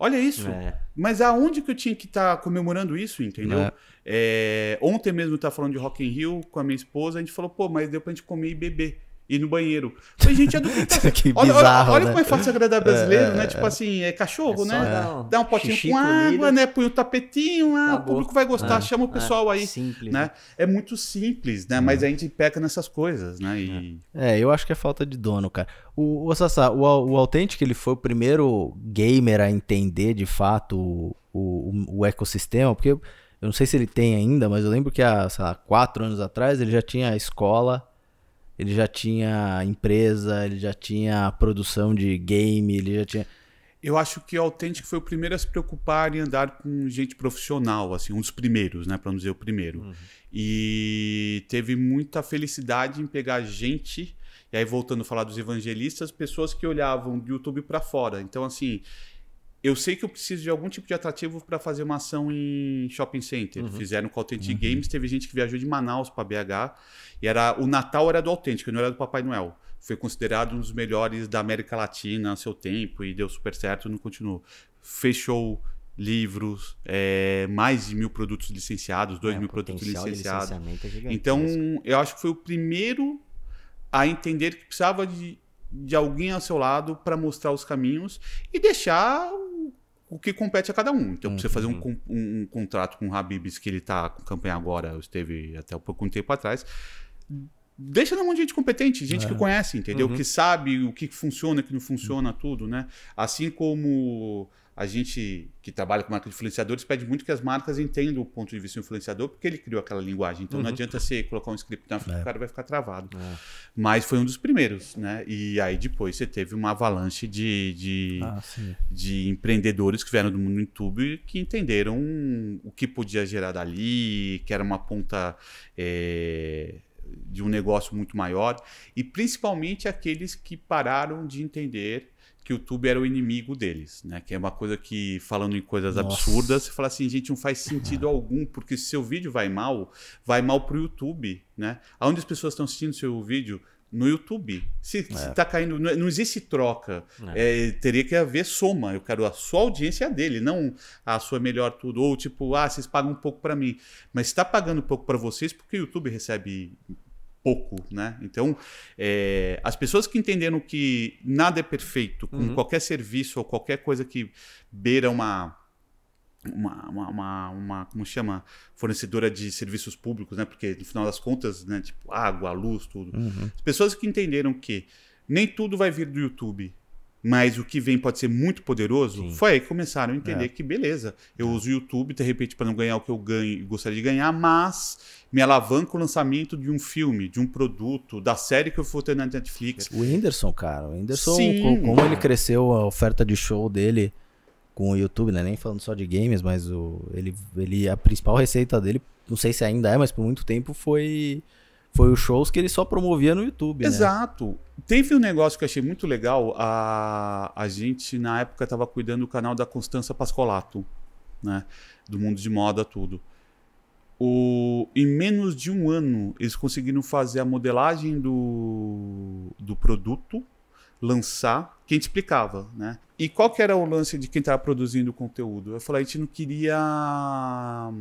Olha isso. É. Mas aonde que eu tinha que estar tá comemorando isso, entendeu? É. É, ontem mesmo eu estava falando de Rock in Rio com a minha esposa, a gente falou, pô, mas deu pra gente comer e beber ir no banheiro. Falei, gente, é do tá que olha, bizarro, olha, olha né? como é fácil agradar brasileiro, é, né? É, tipo é. assim, é cachorro, é né? Dá um potinho com água, comida, né? Põe um tapetinho, lá, ah, tá acabou. o público vai gostar, chama o pessoal aí. Simples. Né? É muito simples, né? Mas a gente peca nessas coisas, né? E...
É, eu acho que é falta de dono, cara. O, o Sassá, o, o Authentic, ele foi o primeiro gamer a entender de fato o, o, o ecossistema, porque eu não sei se ele tem ainda, mas eu lembro que há, sei lá, quatro anos atrás ele já tinha a escola ele já tinha empresa, ele já tinha produção de game, ele já tinha.
Eu acho que o Authentic foi o primeiro a se preocupar em andar com gente profissional, assim, um dos primeiros, né, para não dizer o primeiro. Uhum. E teve muita felicidade em pegar gente, e aí voltando a falar dos evangelistas, pessoas que olhavam do YouTube para fora. Então, assim, eu sei que eu preciso de algum tipo de atrativo para fazer uma ação em shopping center. Uhum. Fizeram com o Authentic uhum. Games, teve gente que viajou de Manaus para BH e era o Natal era do Authentic, não era do Papai Noel. Foi considerado um dos melhores da América Latina ao seu tempo e deu super certo, não continuou. Fechou livros, é, mais de mil produtos licenciados, dois é, mil produtos licenciados. É então, eu acho que foi o primeiro a entender que precisava de de alguém ao seu lado para mostrar os caminhos e deixar o que compete a cada um. Então, uhum. você fazer um, uhum. um, um, contrato com o Habibs, que ele está com campanha agora, esteve até um pouco um tempo atrás, deixa na mão de gente competente, gente é. que conhece, entendeu? Uhum. Que sabe o que funciona, o que não funciona, tudo, né? Assim como a gente que trabalha com marca de influenciadores pede muito que as marcas entendam o ponto de vista do influenciador, porque ele criou aquela linguagem. Então uhum. não adianta você colocar um script na frente, é. o cara vai ficar travado. É. Mas foi um dos primeiros, né? E aí depois você teve uma avalanche de, de, ah, de empreendedores que vieram do mundo do YouTube que entenderam o que podia gerar dali, que era uma ponta. É, de um negócio muito maior e principalmente aqueles que pararam de entender que o YouTube era o inimigo deles, né? Que é uma coisa que, falando em coisas Nossa. absurdas, você fala assim, gente, não faz sentido é. algum, porque se seu vídeo vai mal, vai mal pro YouTube, né? Onde as pessoas estão assistindo seu vídeo? No YouTube. Se, é. se tá caindo. Não, é, não existe troca. É. É, teria que haver soma. Eu quero a sua audiência dele, não a sua melhor tudo. Ou tipo, ah, vocês pagam um pouco para mim. Mas está pagando um pouco para vocês, porque o YouTube recebe pouco, né? Então, é, as pessoas que entenderam que nada é perfeito, com uhum. qualquer serviço ou qualquer coisa que beira uma uma, uma, uma, uma, como chama fornecedora de serviços públicos, né? Porque no final das contas, né? Tipo água, luz, tudo. Uhum. As pessoas que entenderam que nem tudo vai vir do YouTube, mas o que vem pode ser muito poderoso, Sim. foi aí que começaram a entender é. que, beleza, eu tá. uso o YouTube, de repente, para não ganhar o que eu ganho gostaria de ganhar, mas me alavanca o lançamento de um filme, de um produto, da série que eu for ter na Netflix.
O Whindersson, cara, o Whindersson, Sim. como ele cresceu a oferta de show dele com o YouTube, né? Nem falando só de games, mas o, ele, ele, a principal receita dele, não sei se ainda é, mas por muito tempo foi foi os shows que ele só promovia no YouTube. Né? Exato. Né? Teve um negócio que eu achei muito legal. A, a
gente, na época, estava cuidando do canal da Constança Pascolato, né? Do mundo de moda, tudo. O, em menos de um ano, eles conseguiram fazer a modelagem do, do produto lançar, que a gente explicava, né? E qual que era o lance de quem estava produzindo o conteúdo? Eu falei, a gente não queria. A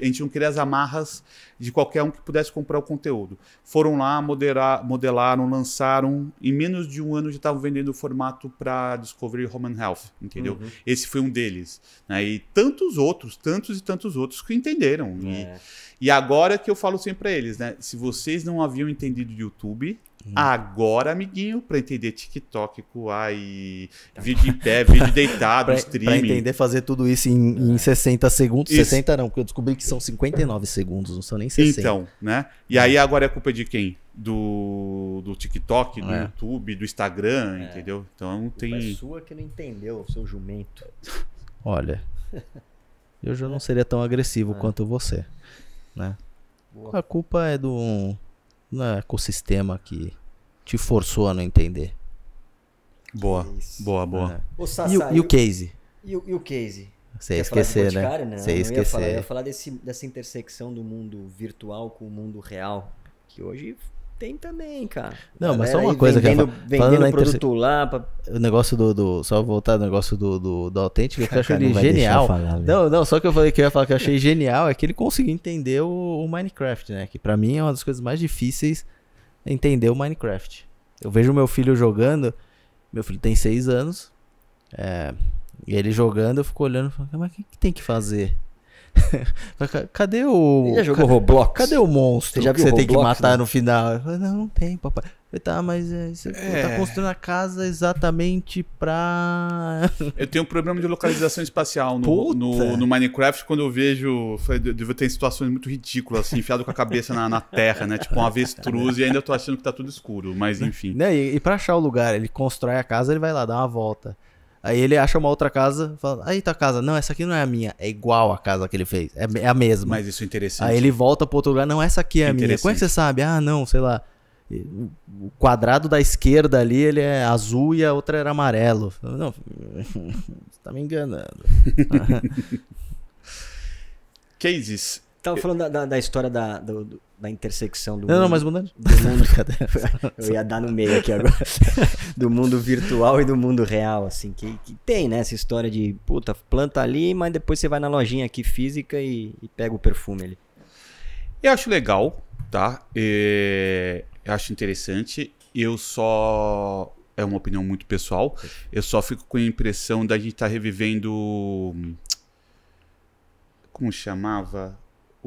gente não queria as amarras de qualquer um que pudesse comprar o conteúdo. Foram lá, moderar, modelaram, lançaram. Em menos de um ano já estavam vendendo o formato para Discovery Home and Health, entendeu? Uhum. Esse foi um deles. Né? E tantos outros, tantos e tantos outros que entenderam. É. E, e agora que eu falo sempre para eles, né? Se vocês não haviam entendido YouTube, Uhum. Agora, amiguinho, para entender TikTok, Kuai, vídeo em pé, vídeo deitado, pra, streaming. Pra entender
fazer tudo isso em, em 60 é. segundos. Isso. 60 não, porque eu descobri que são 59 segundos, não são nem 60. Então,
né? E é. aí agora é culpa de quem? Do, do TikTok, do é. YouTube, do Instagram, é. entendeu? Então tem. É
sua que não entendeu, seu jumento.
Olha, eu já não seria tão agressivo é. quanto você, né? A culpa é do no ecossistema que te forçou a não entender. Boa, Isso. boa, boa. É. O e, o, e, o, case?
E o, e o case? Você ia esquecer, né? Não, Você ia esquecer. Eu ia falar, eu ia falar desse, dessa intersecção do mundo virtual com o mundo real, que hoje tem também, cara. Não, mas só uma coisa vendendo, que eu falo, vendendo produto interse... lá. Pra...
O negócio do, do, Só voltar no negócio do, do, do autêntico, que eu achei ele genial. Falar,
não, não, só
que eu falei que eu ia falar que eu achei genial é que ele conseguiu entender o, o Minecraft, né? Que para mim é uma das coisas mais difíceis entender o Minecraft. Eu vejo meu filho jogando, meu filho tem seis anos, é, e ele jogando, eu fico olhando e falo, mas o que, que tem que fazer? Cadê o. Você já jogou Roblox? Cadê o monstro você que você Roblox, tem que matar né? no final? Falei, não, não tem, papai. Eu, tá, mas é, você é... tá construindo a casa exatamente pra.
eu tenho um problema de localização espacial no, no, no, Minecraft quando eu vejo. Devo ter situações muito ridículas, assim, enfiado com a cabeça na, na terra, né? Tipo um avestruz e ainda tô achando que tá tudo escuro, mas
enfim. Né, e, e pra achar o lugar, ele constrói a casa, ele vai lá dar uma volta. Aí ele acha uma outra casa, fala, aí tá a casa. Não, essa aqui não é a minha. É igual a casa que ele fez. É, é a mesma. Mas isso é interessante. Aí ele volta pro outro lugar, não, essa aqui é a minha. Como é que você sabe? Ah, não, sei lá. O quadrado da esquerda ali, ele é azul e a outra era amarelo. não,
você tá me enganando. Cases tava falando da, da, da história da, do, da intersecção do Não, mundo, não, mas mudando. Do mundo, eu ia dar no meio aqui agora. do mundo virtual e do mundo real, assim. Que, que tem, né? Essa história de, puta, planta ali, mas depois você vai na lojinha aqui física e, e pega o perfume ali.
Eu acho legal, tá? É, eu acho interessante. Eu só. É uma opinião muito pessoal. Eu só fico com a impressão da gente estar tá revivendo. Como chamava?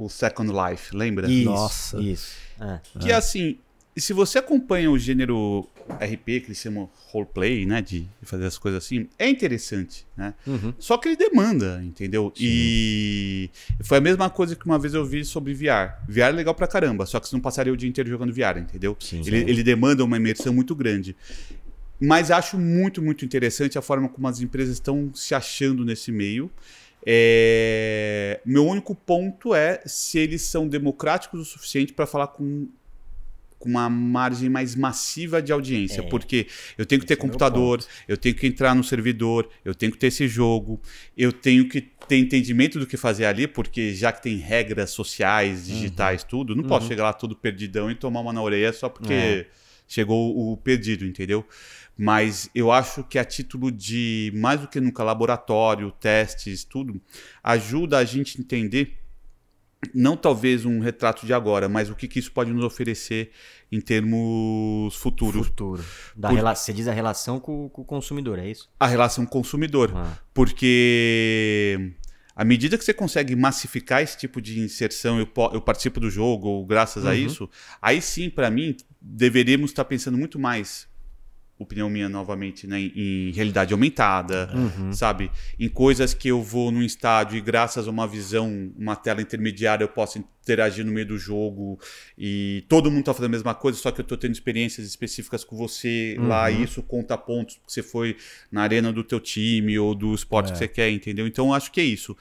o Second Life, lembra? Isso, Nossa. Isso. É, que é. assim, se você acompanha o gênero RP, que eles chamam roleplay, né? De fazer as coisas assim, é interessante, né? Uhum. Só que ele demanda, entendeu? Sim. E foi a mesma coisa que uma vez eu vi sobre VR. VR é legal pra caramba, só que você não passaria o dia inteiro jogando VR, entendeu? Sim, ele, sim. ele demanda uma imersão muito grande. Mas acho muito, muito interessante a forma como as empresas estão se achando nesse meio. É... Meu único ponto é se eles são democráticos o suficiente para falar com com uma margem mais massiva de audiência, é. porque eu tenho que ter é computador, eu tenho que entrar no servidor, eu tenho que ter esse jogo, eu tenho que ter entendimento do que fazer ali, porque já que tem regras sociais, digitais, uhum. tudo, não uhum. posso chegar lá todo perdidão e tomar uma na orelha só porque. É chegou o pedido, entendeu? Mas eu acho que a título de, mais do que nunca, laboratório, testes, tudo, ajuda a gente entender, não talvez um retrato de agora, mas o que, que isso pode nos oferecer em termos futuros. Futuro. Da Por... rela...
Você diz a relação com, com, o consumidor, é isso? A
relação com o consumidor. Ah. Porque à medida que você consegue massificar esse tipo de inserção, eu, eu participo do jogo, ou graças uhum. a isso, aí sim, para mim, deveríamos estar tá pensando muito mais opinião minha novamente né, em realidade aumentada, uhum. sabe? Em coisas que eu vou num estádio e graças a uma visão, uma tela intermediária, eu posso interagir no meio do jogo e todo mundo tá fazendo a mesma coisa, só que eu tô tendo experiências específicas com você uhum. lá e isso conta pontos que você foi na arena do teu time ou do esporte é. que você quer, entendeu? Então acho que é isso.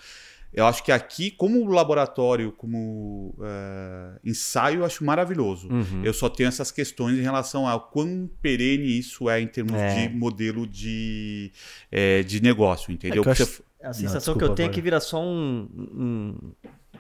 Eu acho que aqui, como laboratório, como é, ensaio, eu acho maravilhoso. Uhum. Eu só tenho essas questões em relação ao quão perene isso é em termos é. de modelo de, é, de negócio, entendeu? É a sensação Não, desculpa, que eu é tenho é que
vira só um, um,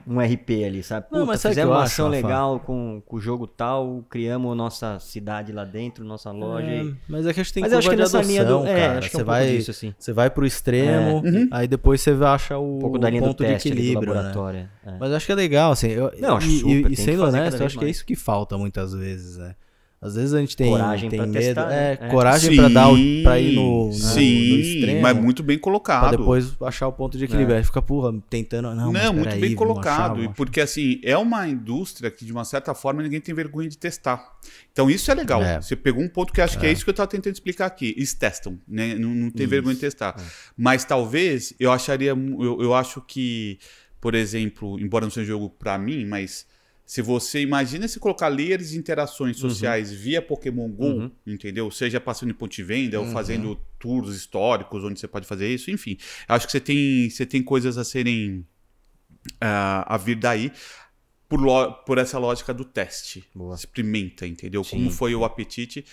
um RP ali, sabe? Puta, não, mas fizemos uma ação legal com, com o jogo tal, criamos nossa cidade lá dentro, nossa loja. É, Mas é que a gente tem mas que acho que nessa adoção, linha do, é, cara. Acho que é você é um vai, disso, assim. Você vai pro extremo,
é. uhum. aí depois você acha o, um pouco da linha ponto do teste, de equilíbrio. Né? É. Mas acho que é legal, assim. Eu, não, e, super, e, e sendo honesto, eu acho mais. que é isso que falta muitas vezes, né? Às vezes a gente tem coragem tem medo, testar, né? é, é, coragem para dar para ir no, né, sim, no, extremo, mas muito bem colocado. Pra depois achar o ponto de equilíbrio, é. Aí fica porra, tentando, não, não muito aí, bem colocado, achar,
porque assim, é uma indústria que de uma certa forma ninguém tem vergonha de testar. Então isso é legal. É. Você pegou um ponto que acho que é, é isso que eu estava tentando explicar aqui. Eles testam, né? Não, não tem isso. vergonha de testar. É. Mas talvez eu acharia eu, eu acho que, por exemplo, embora não seja um jogo para mim, mas se você imagina se colocar layers de interações uhum. sociais uhum. via Pokémon Go, uhum. entendeu? Seja passando em ponte venda uhum. ou fazendo tours históricos onde você pode fazer isso, enfim. Acho que você tem, você tem coisas a serem uh, a vir daí por, por essa lógica do teste. Boa. Experimenta, entendeu? Sim. Como foi o apetite.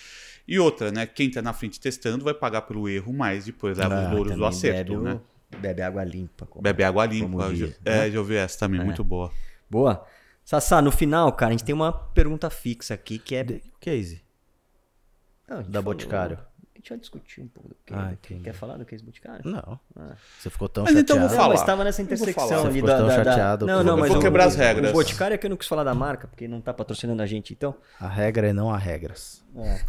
E outra, né? Quem está na frente testando vai pagar pelo erro, mas depois leva os ah, louros do acerto, bebe, né?
Bebe água limpa. Bebe água limpa. Diz, é, né? é, já ouvi essa também, é. muito boa. Boa. Sassá, no final, cara, a gente tem uma pergunta fixa aqui que é. O que é da falou. Boticário gente já discutiu um pouco do que. Ah, entendi. Quer falar do que é Boticário? Não. Ah. Você ficou tão mas chateado. Então eu vou falar. Não, estava nessa intersecção ali da, Não, Não, não, mas vou quebrar o, as regras. O Boticário é que eu não quis falar da marca, porque não está patrocinando a gente, então.
A regra é não há
regras. É.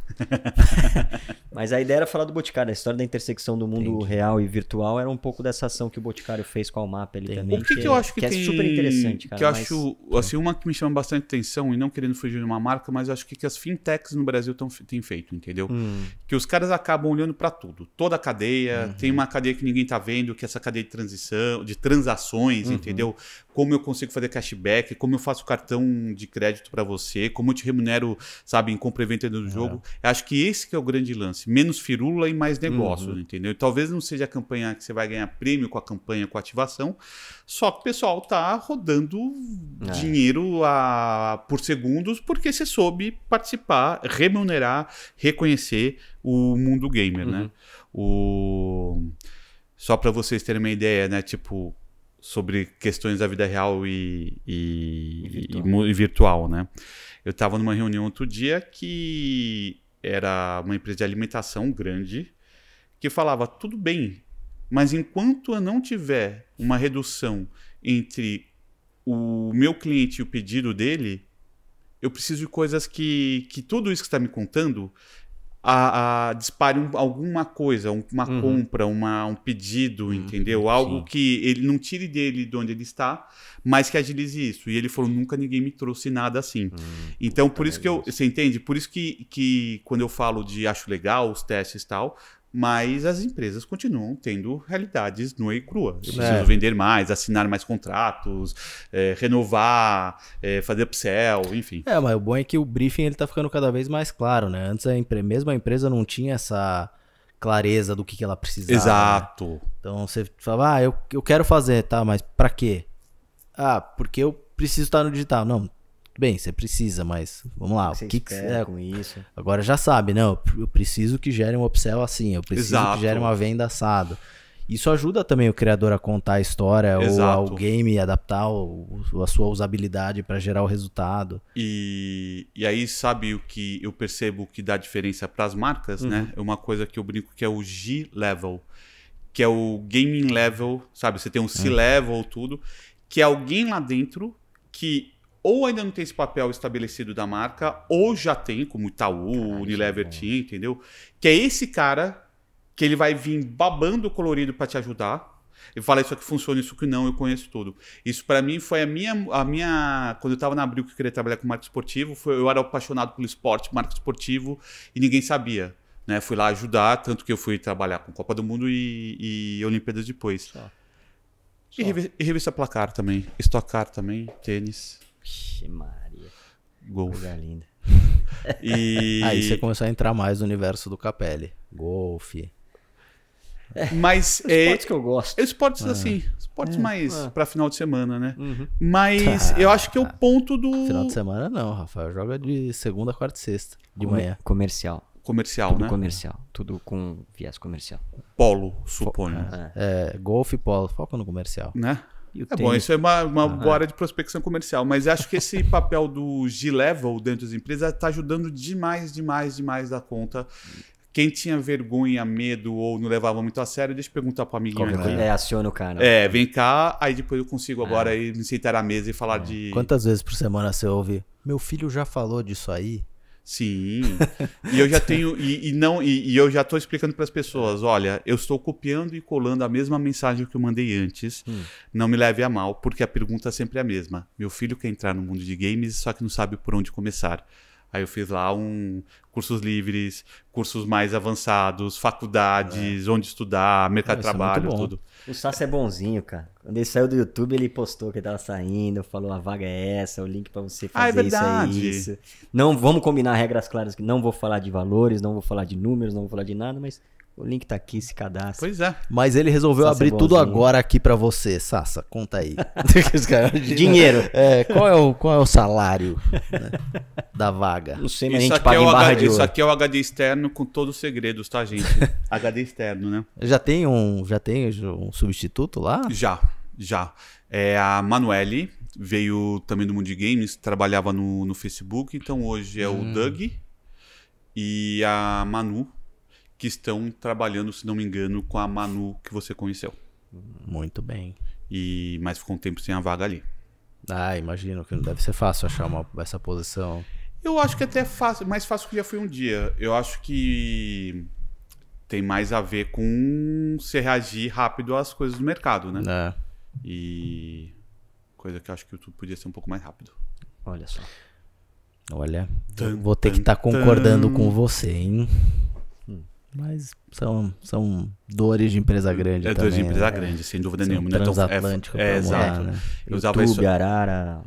mas a ideia era falar do Boticário, a história da intersecção do mundo entendi. real e virtual era um pouco dessa ação que o Boticário fez com a Almap ali entendi. também. O que, que, que eu é- acho que, que é tem... é super interessante, cara. Que eu mas... acho,
assim, uma que me chama bastante atenção e não querendo fugir de uma marca, mas acho que que as fintechs no Brasil têm feito, entendeu? Hum. Que os caras acabam olhando para tudo. Toda a cadeia, uhum. tem uma cadeia que ninguém está vendo, que é essa cadeia de transição, de transações, uhum. entendeu? Como eu consigo fazer cashback, como eu faço cartão de crédito para você, como eu te remunero, sabe, em compra e venda do é. jogo. É. Acho que esse que é o grande lance. Menos firula e mais uhum. negócios, uhum. entendeu? E talvez não seja a campanha que você vai ganhar prêmio com a campanha, com a ativação, só que o pessoal tá rodando é. dinheiro a, por segundos porque você soube participar, remunerar, reconhecer o mundo gamer, né? uhum. né? O... Só para vocês terem uma ideia, né? Tipo, sobre questões da vida real e, e, virtual. e, e virtual. né? Eu estava numa reunião outro dia que era uma empresa de alimentação grande que falava tudo bem, mas enquanto eu não tiver uma redução entre o meu cliente e o pedido dele, eu preciso de coisas que, que tudo isso que está me contando a, a dispare um, alguma coisa, um, uma uhum. compra, uma, um pedido, uhum. entendeu? Algo Sim. que ele não tire dele de onde ele está, mas que agilize isso. E ele falou: nunca ninguém me trouxe nada assim. Uhum. Então, por isso que eu. Você entende? Por isso que, que quando eu falo de acho legal os testes e tal, mas as empresas continuam tendo realidades nua e crua. Eu preciso é. vender mais, assinar mais contratos, é, renovar, é, fazer upsell, enfim.
É, mas o bom é que o briefing ele tá ficando cada vez mais claro, né? Antes a empre... mesmo a empresa não tinha essa clareza do que, que ela precisava. Né? Exato. Né? Então você fala, ah, eu, eu quero fazer, tá, mas para quê? Ah, porque eu preciso estar tá no digital. Não, tudo bem, você precisa, mas vamos lá. o que, que você, é? com isso? Agora já sabe, né? Eu preciso que gere um upsell assim, eu preciso Exato. que gere uma venda assado. Isso ajuda também o criador a contar a história Exato. ou ao game adaptar o, a sua usabilidade para gerar o resultado.
E, e aí, sabe o que eu percebo que dá diferença para as marcas, né? uhum. né? É uma coisa que eu brinco que é o G-Level, que é o gaming level, sabe? Você tem um C-Level, uhum. tudo, que é alguém lá dentro que ou ainda não tem esse papel estabelecido da marca, ou já tem, como Itaú, Caralho, Unilever Team, entendeu? Que é esse cara que ele vai vir babando colorido para te ajudar. E fala isso aqui funciona, isso que não, eu conheço tudo. Isso para mim foi a minha, a minha. Quando eu tava na Abril que eu queria trabalhar com marca esportivo, foi, eu era apaixonado pelo esporte, marca esportivo, e ninguém sabia. Né? Fui lá ajudar, tanto que eu fui trabalhar com Copa do Mundo e, e Olimpíadas depois. Só. Só. E, revista, e revista Placar também, Estocar
também, tênis. Vixe, Maria. Golfe. linda. E... Aí você começou a entrar mais no universo do Capelli. Golfe. É. Mas é, esportes que eu gosto. Esportes ah. assim,
esportes é. mais ah. para final de semana, né? Uhum. Mas
tá. eu acho que é o ponto do. Final de semana não, Rafael. Joga de segunda, quarta e sexta, de Com... manhã. Comercial. Comercial, Tudo né? Comercial. Tudo com viés comercial. Polo, suponho. Fo... Ah. É, golfe e polo. Foca no comercial. Né? é bom, isso é uma, uma uhum. boa área de
prospecção comercial, mas acho que esse papel do G-Level dentro das empresas está ajudando demais, demais, demais da conta. Quem tinha vergonha, medo ou não levava muito a sério, deixa eu perguntar para o amiguinho
aqui. É, aciona o cara. É,
vem cá, aí depois eu consigo ah. agora é. ir me sentar à mesa e falar é. de.
Quantas vezes por semana você ouve? Meu filho já falou disso aí? Sim. E eu já
tenho e, e não e, e, eu já estou explicando para as pessoas, olha, eu estou copiando e colando a mesma mensagem que eu mandei antes. Hum. Não me leve a mal, porque a pergunta é sempre a mesma. Meu filho quer entrar no mundo de games, só que não sabe por onde começar. Aí eu fiz lá um cursos livres, cursos mais avançados, faculdades, é. onde estudar, mercado de é trabalho, é tudo.
O Sassi é bonzinho, cara. Quando ele saiu do YouTube, ele postou que ele tava saindo, falou a vaga é essa, o link para você fazer ah, é verdade. isso é isso. Não vamos combinar regras claras que não vou falar de valores, não vou falar de números, não vou falar de nada, mas o link tá aqui, se cadastra. Pois é. Mas ele resolveu Sassa é abrir é tudo agora
aqui para você, Sassa. Conta aí. Dinheiro. É, qual, é o, qual é o salário né, da vaga? Não sei, mas a gente é paga é em barra de ouro. Isso
aqui é o HD externo com todos os segredos, tá, gente? HD externo, né?
Já tem um, já tem um substituto lá?
Já, já. É a Manuele, veio também do mundo de games, trabalhava no, no Facebook, então hoje é hum. o Doug e a Manu que estão trabalhando, se não me engano, com a Manu que você conheceu. Muito bem. E mas ficou um tempo sem a vaga ali. Ah, imagino que não deve
ser fácil achar uma, essa posição.
Eu acho que é até é fácil, mais fácil que já foi um dia. Eu acho que tem mais a ver com se reagir rápido às coisas do mercado, né? É. E coisa que eu acho que o YouTube podia ser um pouco mais rápido. Olha só. Olha, tum, vou ter tum, que estar tá concordando tum. com
você, hein? Mas são, são dores de empresa uhum. grande.
É dores de empresa né? grande, sem dúvida nenhuma. Né? Então, é transatlântico, é, é, exato. Né? Eu usava YouTube, isso... Arara.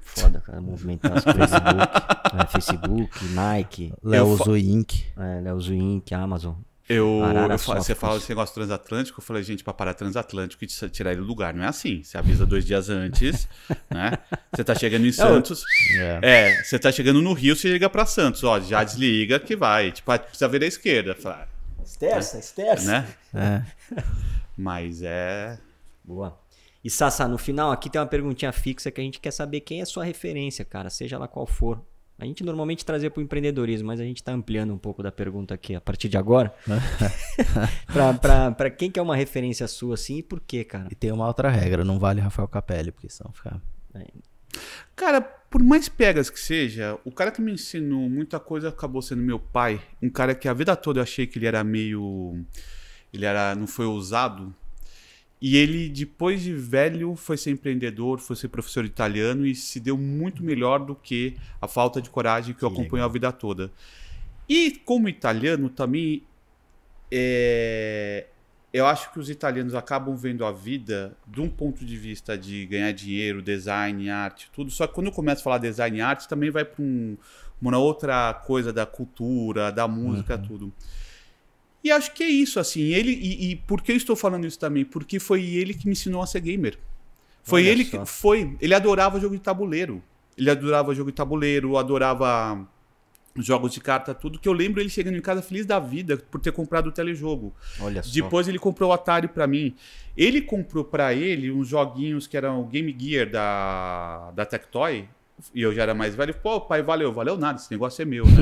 Foda, cara, movimentar as Facebook, é, Facebook, Nike, Leozo Inc. É, Leozo Inc, Amazon. Eu, eu você fala
esse negócio transatlântico, eu falei, gente, para parar transatlântico e tirar ele do lugar. Não é assim. Você avisa dois dias antes, né? Você tá chegando em é Santos. É, é você tá chegando no Rio, você liga para Santos, ó, já
desliga que vai. Tipo, precisa ver da esquerda. Fala, Esterça, estessa é, esterça. Né? É. Mas é. Boa. E Sassá, no final aqui tem uma perguntinha fixa que a gente quer saber quem é sua referência, cara, seja lá qual for. A gente normalmente trazia para o empreendedorismo, mas a gente está ampliando um pouco da pergunta aqui a partir de agora. para quem que é uma referência sua assim e por quê, cara? E tem uma outra regra,
não vale Rafael Capelli, porque senão fica... É.
Cara, por mais pegas que seja, o cara que me ensinou muita coisa acabou sendo meu pai. Um cara que a vida toda eu achei que ele era meio. Ele era. não foi ousado. E ele, depois de velho, foi ser empreendedor, foi ser professor italiano e se deu muito melhor do que a falta de coragem que eu acompanho a vida toda. E como italiano também é, eu acho que os italianos acabam vendo a vida de um ponto de vista de ganhar dinheiro, design, arte, tudo. Só que quando começa a falar design e arte, também vai para um, uma outra coisa da cultura, da música, uhum. tudo. E acho que é isso, assim. Ele, e, e, por que eu estou falando isso também? Porque foi ele que me ensinou a ser gamer.
Foi Olha ele só. que.
Foi. Ele adorava jogo de tabuleiro. Ele adorava jogo de tabuleiro, adorava jogos de carta, tudo, que eu lembro ele chegando em casa feliz da vida por ter comprado o telejogo.
Olha só. Depois
ele comprou o Atari para mim. Ele comprou para ele uns joguinhos que eram o Game Gear da, da Tectoy, e eu já era mais velho. Pô, pai, valeu, valeu nada, esse negócio é meu, né?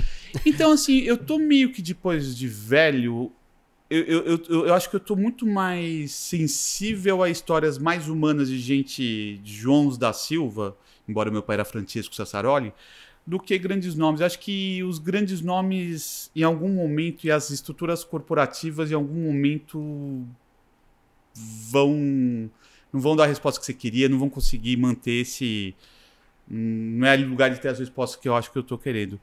então, assim, eu tô meio que depois de velho, eu, eu, eu, eu, acho que eu tô muito mais sensível a histórias mais humanas de gente, de João da Silva, embora meu pai era Francisco Sassaroli, do que grandes nomes. Acho que os grandes nomes, em algum momento, e as estruturas corporativas, em algum momento, vão. não vão dar a resposta que você queria, não vão conseguir manter esse. Não é lugar de ter as respostas que eu acho que eu estou querendo.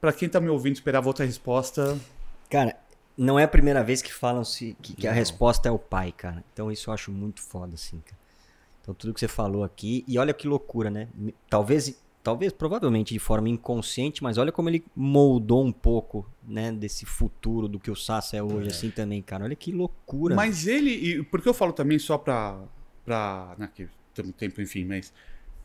Para quem está me ouvindo, esperava outra resposta. Cara, não é a primeira vez que falam se que, que a resposta é o pai, cara. Então isso eu acho muito foda, assim, cara. Então tudo que você falou aqui, e olha que loucura, né? Talvez talvez provavelmente de forma inconsciente, mas olha como ele moldou um pouco, né, desse futuro do que o SAS é hoje é. assim também, cara. Olha que loucura.
Mas ele, e porque eu falo também só para para, né, tempo, enfim, mas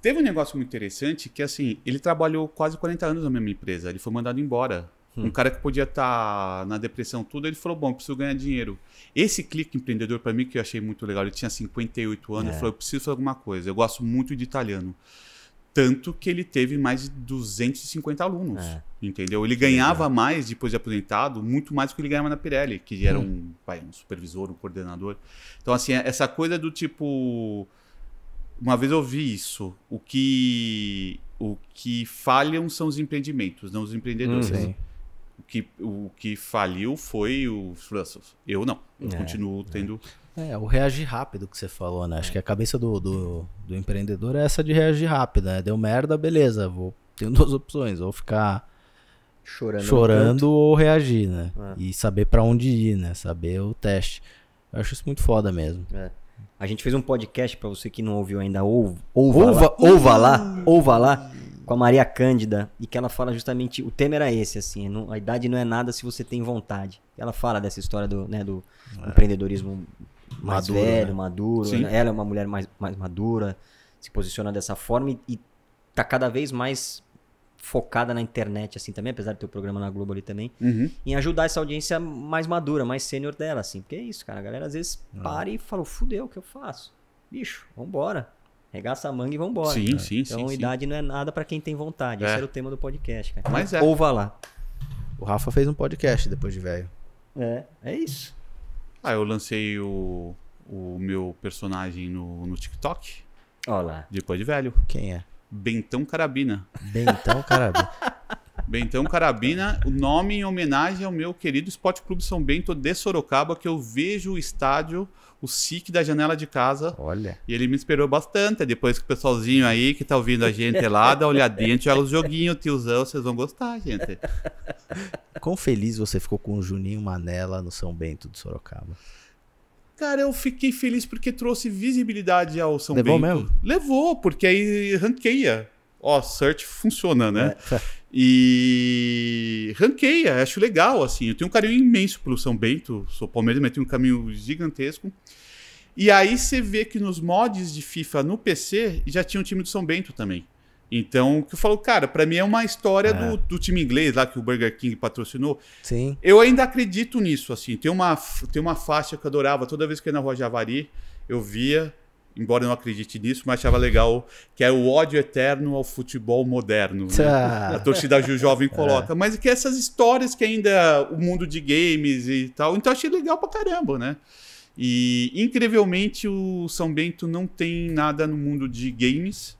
teve um negócio muito interessante que assim, ele trabalhou quase 40 anos na mesma empresa, ele foi mandado embora. Hum. Um cara que podia estar tá na depressão tudo, ele falou: "Bom, preciso ganhar dinheiro". Esse clique empreendedor para mim que eu achei muito legal, ele tinha 58 anos, é. ele falou: "Eu preciso fazer alguma coisa". Eu gosto muito de italiano. Tanto que ele teve mais de 250 alunos. É. Entendeu? Ele ganhava mais depois de aposentado, muito mais do que ele ganhava na Pirelli, que era hum. um, vai um supervisor, um coordenador. Então, assim, é, essa coisa do tipo. Uma vez eu ouvi isso. O que, o que falham são os empreendimentos, não os empreendedores. Uhum. O que, o que faliu foi o. Eu não. Eu é,
continuo é. tendo. É. É, o reagir rápido que você falou, né? Acho é. que a cabeça do, do, do empreendedor é essa de reagir rápido, né? Deu merda, beleza, vou. Tenho duas opções, vou ficar
chorando, chorando
ou reagir, né? É. E saber para onde ir, né? Saber o teste.
Eu acho isso muito foda mesmo. É. A gente fez um podcast para você que não ouviu ainda, ouva, ouva, ouva, lá, ouva lá, com a Maria Cândida, e que ela fala justamente, o tema era esse, assim, não, a idade não é nada se você tem vontade. Ela fala dessa história do, né, do é. empreendedorismo mais maduro, velho, né? maduro. Sim. Ela é uma mulher mais, mais madura, se posiciona dessa forma e, e tá cada vez mais focada na internet, assim, também, apesar de ter o programa na Globo ali também, uhum. em ajudar essa audiência mais madura, mais sênior dela, assim. Porque é isso, cara. A galera às vezes uhum. para e fala, fudeu, o que eu faço? Bicho, vambora. Regaça a manga e vambora. Sim, cara. sim, então, sim. idade sim. não é nada para quem tem vontade. É. Esse era o tema do podcast, cara. Mas é. Ou vá
lá. O Rafa fez um podcast depois de velho.
É, é isso.
Ah, eu lancei o, o meu personagem no, no TikTok. Olá. Depois de velho. Quem é? Bentão Carabina. Bentão Carabina. Bentão Carabina, o nome em homenagem ao meu querido Esporte Clube São Bento de Sorocaba, que eu vejo o estádio o SIC da janela de casa. Olha. E ele me esperou bastante. Depois que o pessoalzinho aí que tá ouvindo a gente lá, dá uma olhadinha, joga os joguinhos, tiozão, vocês vão gostar, gente.
Quão feliz você ficou com o Juninho Manela no São Bento do Sorocaba?
Cara, eu fiquei feliz porque trouxe visibilidade ao São Levou Bento. Levou mesmo? Levou, porque aí ranqueia. Ó, search funciona, né? É. E ranqueia, acho legal, assim. Eu tenho um carinho imenso pelo São Bento, sou palmeirense, mas tenho um caminho gigantesco. E aí você vê que nos mods de FIFA no PC já tinha um time do São Bento também. Então, que eu falo, cara, para mim é uma história é. Do, do, time inglês lá que o Burger King patrocinou. Sim. Eu ainda acredito nisso, assim. Tem uma, tem uma faixa que eu adorava toda vez que eu ia na Rua Javari, eu via embora eu não acredite nisso, mas achava legal, que é o ódio eterno ao futebol moderno. Né? A torcida jovem é. coloca. É. Mas que essas histórias que ainda o mundo de games e tal. Então achei legal pra caramba, né? E incrivelmente o São Bento não tem nada no mundo de games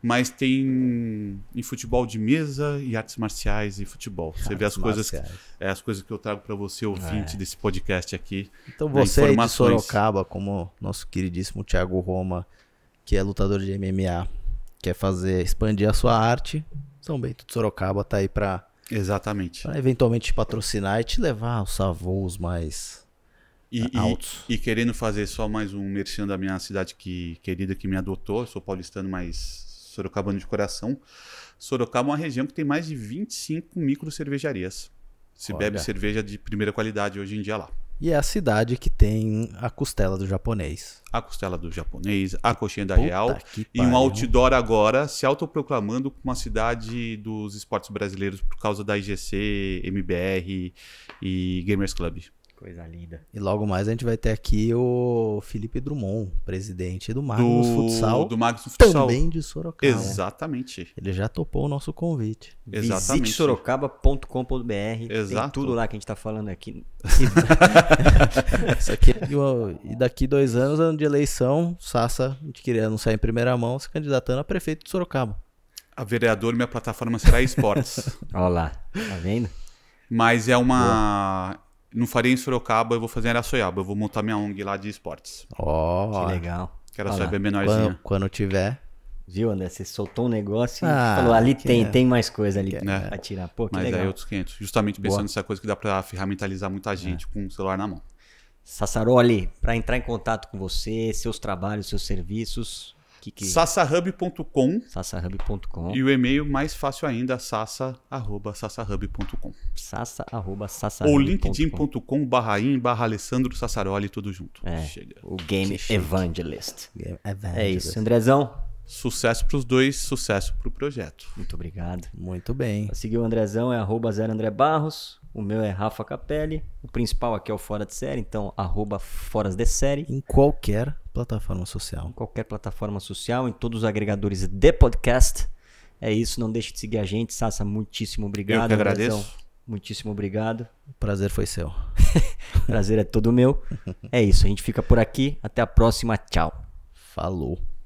mas tem em futebol de mesa e artes marciais e futebol. Você artes vê as coisas, é, as coisas que eu trago para você ouvinte é. desse podcast aqui. Então né, você né, de Sorocaba,
como nosso queridíssimo Thiago Roma, que é lutador de MMA, quer fazer expandir a sua arte, São Bento de Sorocaba tá aí para exatamente, pra eventualmente te patrocinar e te levar aos avôs mais e, é,
e, e, querendo fazer só mais um merchan da minha cidade que querida que me adotou, eu sou paulistano, mas sorocabano de coração, Sorocaba é uma região que tem mais de 25 micro cervejarias. Se Olha. bebe cerveja de primeira qualidade hoje em dia lá.
E é a cidade que tem a costela do japonês.
A costela do japonês, a coxinha da Puta Real. E um outdoor agora se autoproclamando como uma cidade dos esportes brasileiros por causa da IGC, MBR e Gamers Club.
Coisa linda.
E logo mais a gente vai ter aqui o Felipe Drummond, presidente do Magnus do... Futsal. Do Magnus Futsal. Também de Sorocaba. Exatamente. Ele já topou o nosso convite. Exatamente. Visite
sorocaba.com.br. Tem tudo lá que a gente está falando aqui. Isso
aqui é e daqui dois anos, ano de eleição, Sassa, a gente queria anunciar em primeira mão, se candidatando a prefeito de Sorocaba. A vereador, minha plataforma será esportes.
Olha lá,
tá vendo? Mas é uma. Boa não faria em Sorocaba, eu vou fazer em Araçoiaba. Eu vou montar minha ONG lá de esportes. Ó, oh, que legal. Que Araçoiaba é menorzinha.
Quando, quando, tiver.
Viu, André? Você soltou um negócio e ah, falou, ali tem, é. tem mais coisa ali né? pra tirar. Pô, que Mas legal. aí outros
500. Justamente pensando Boa. nessa coisa que dá pra ferramentalizar muita é. gente é. com o celular na mão.
Sassaroli, para entrar em contato com você, seus trabalhos, seus serviços, que, que...
sassahub.com. Sassahub.com. E
o e-mail mais fácil ainda, sassa@sassahub.com. Sassa@sassahub. Ou
linkedin.com barra in barra Alessandro Sassaroli, tudo junto. É, Chega. O Game Evangelist. Game é Evangelist. É isso, Andrezão. Sucesso para os dois, sucesso
para o projeto. Muito obrigado. Muito bem. seguir o Andrezão é arroba zero André Barros. O meu é Rafa Capelli. O principal aqui é o Fora de Série, então arroba Foras de Série. Em qualquer plataforma social. Qualquer plataforma social, em todos os agregadores de podcast. É isso, não deixe de seguir a gente. Sassa, muitíssimo obrigado. Eu que agradeço. Muitíssimo obrigado. O prazer foi seu. prazer é todo meu. É isso, a gente fica por aqui. Até a próxima. Tchau. Falou.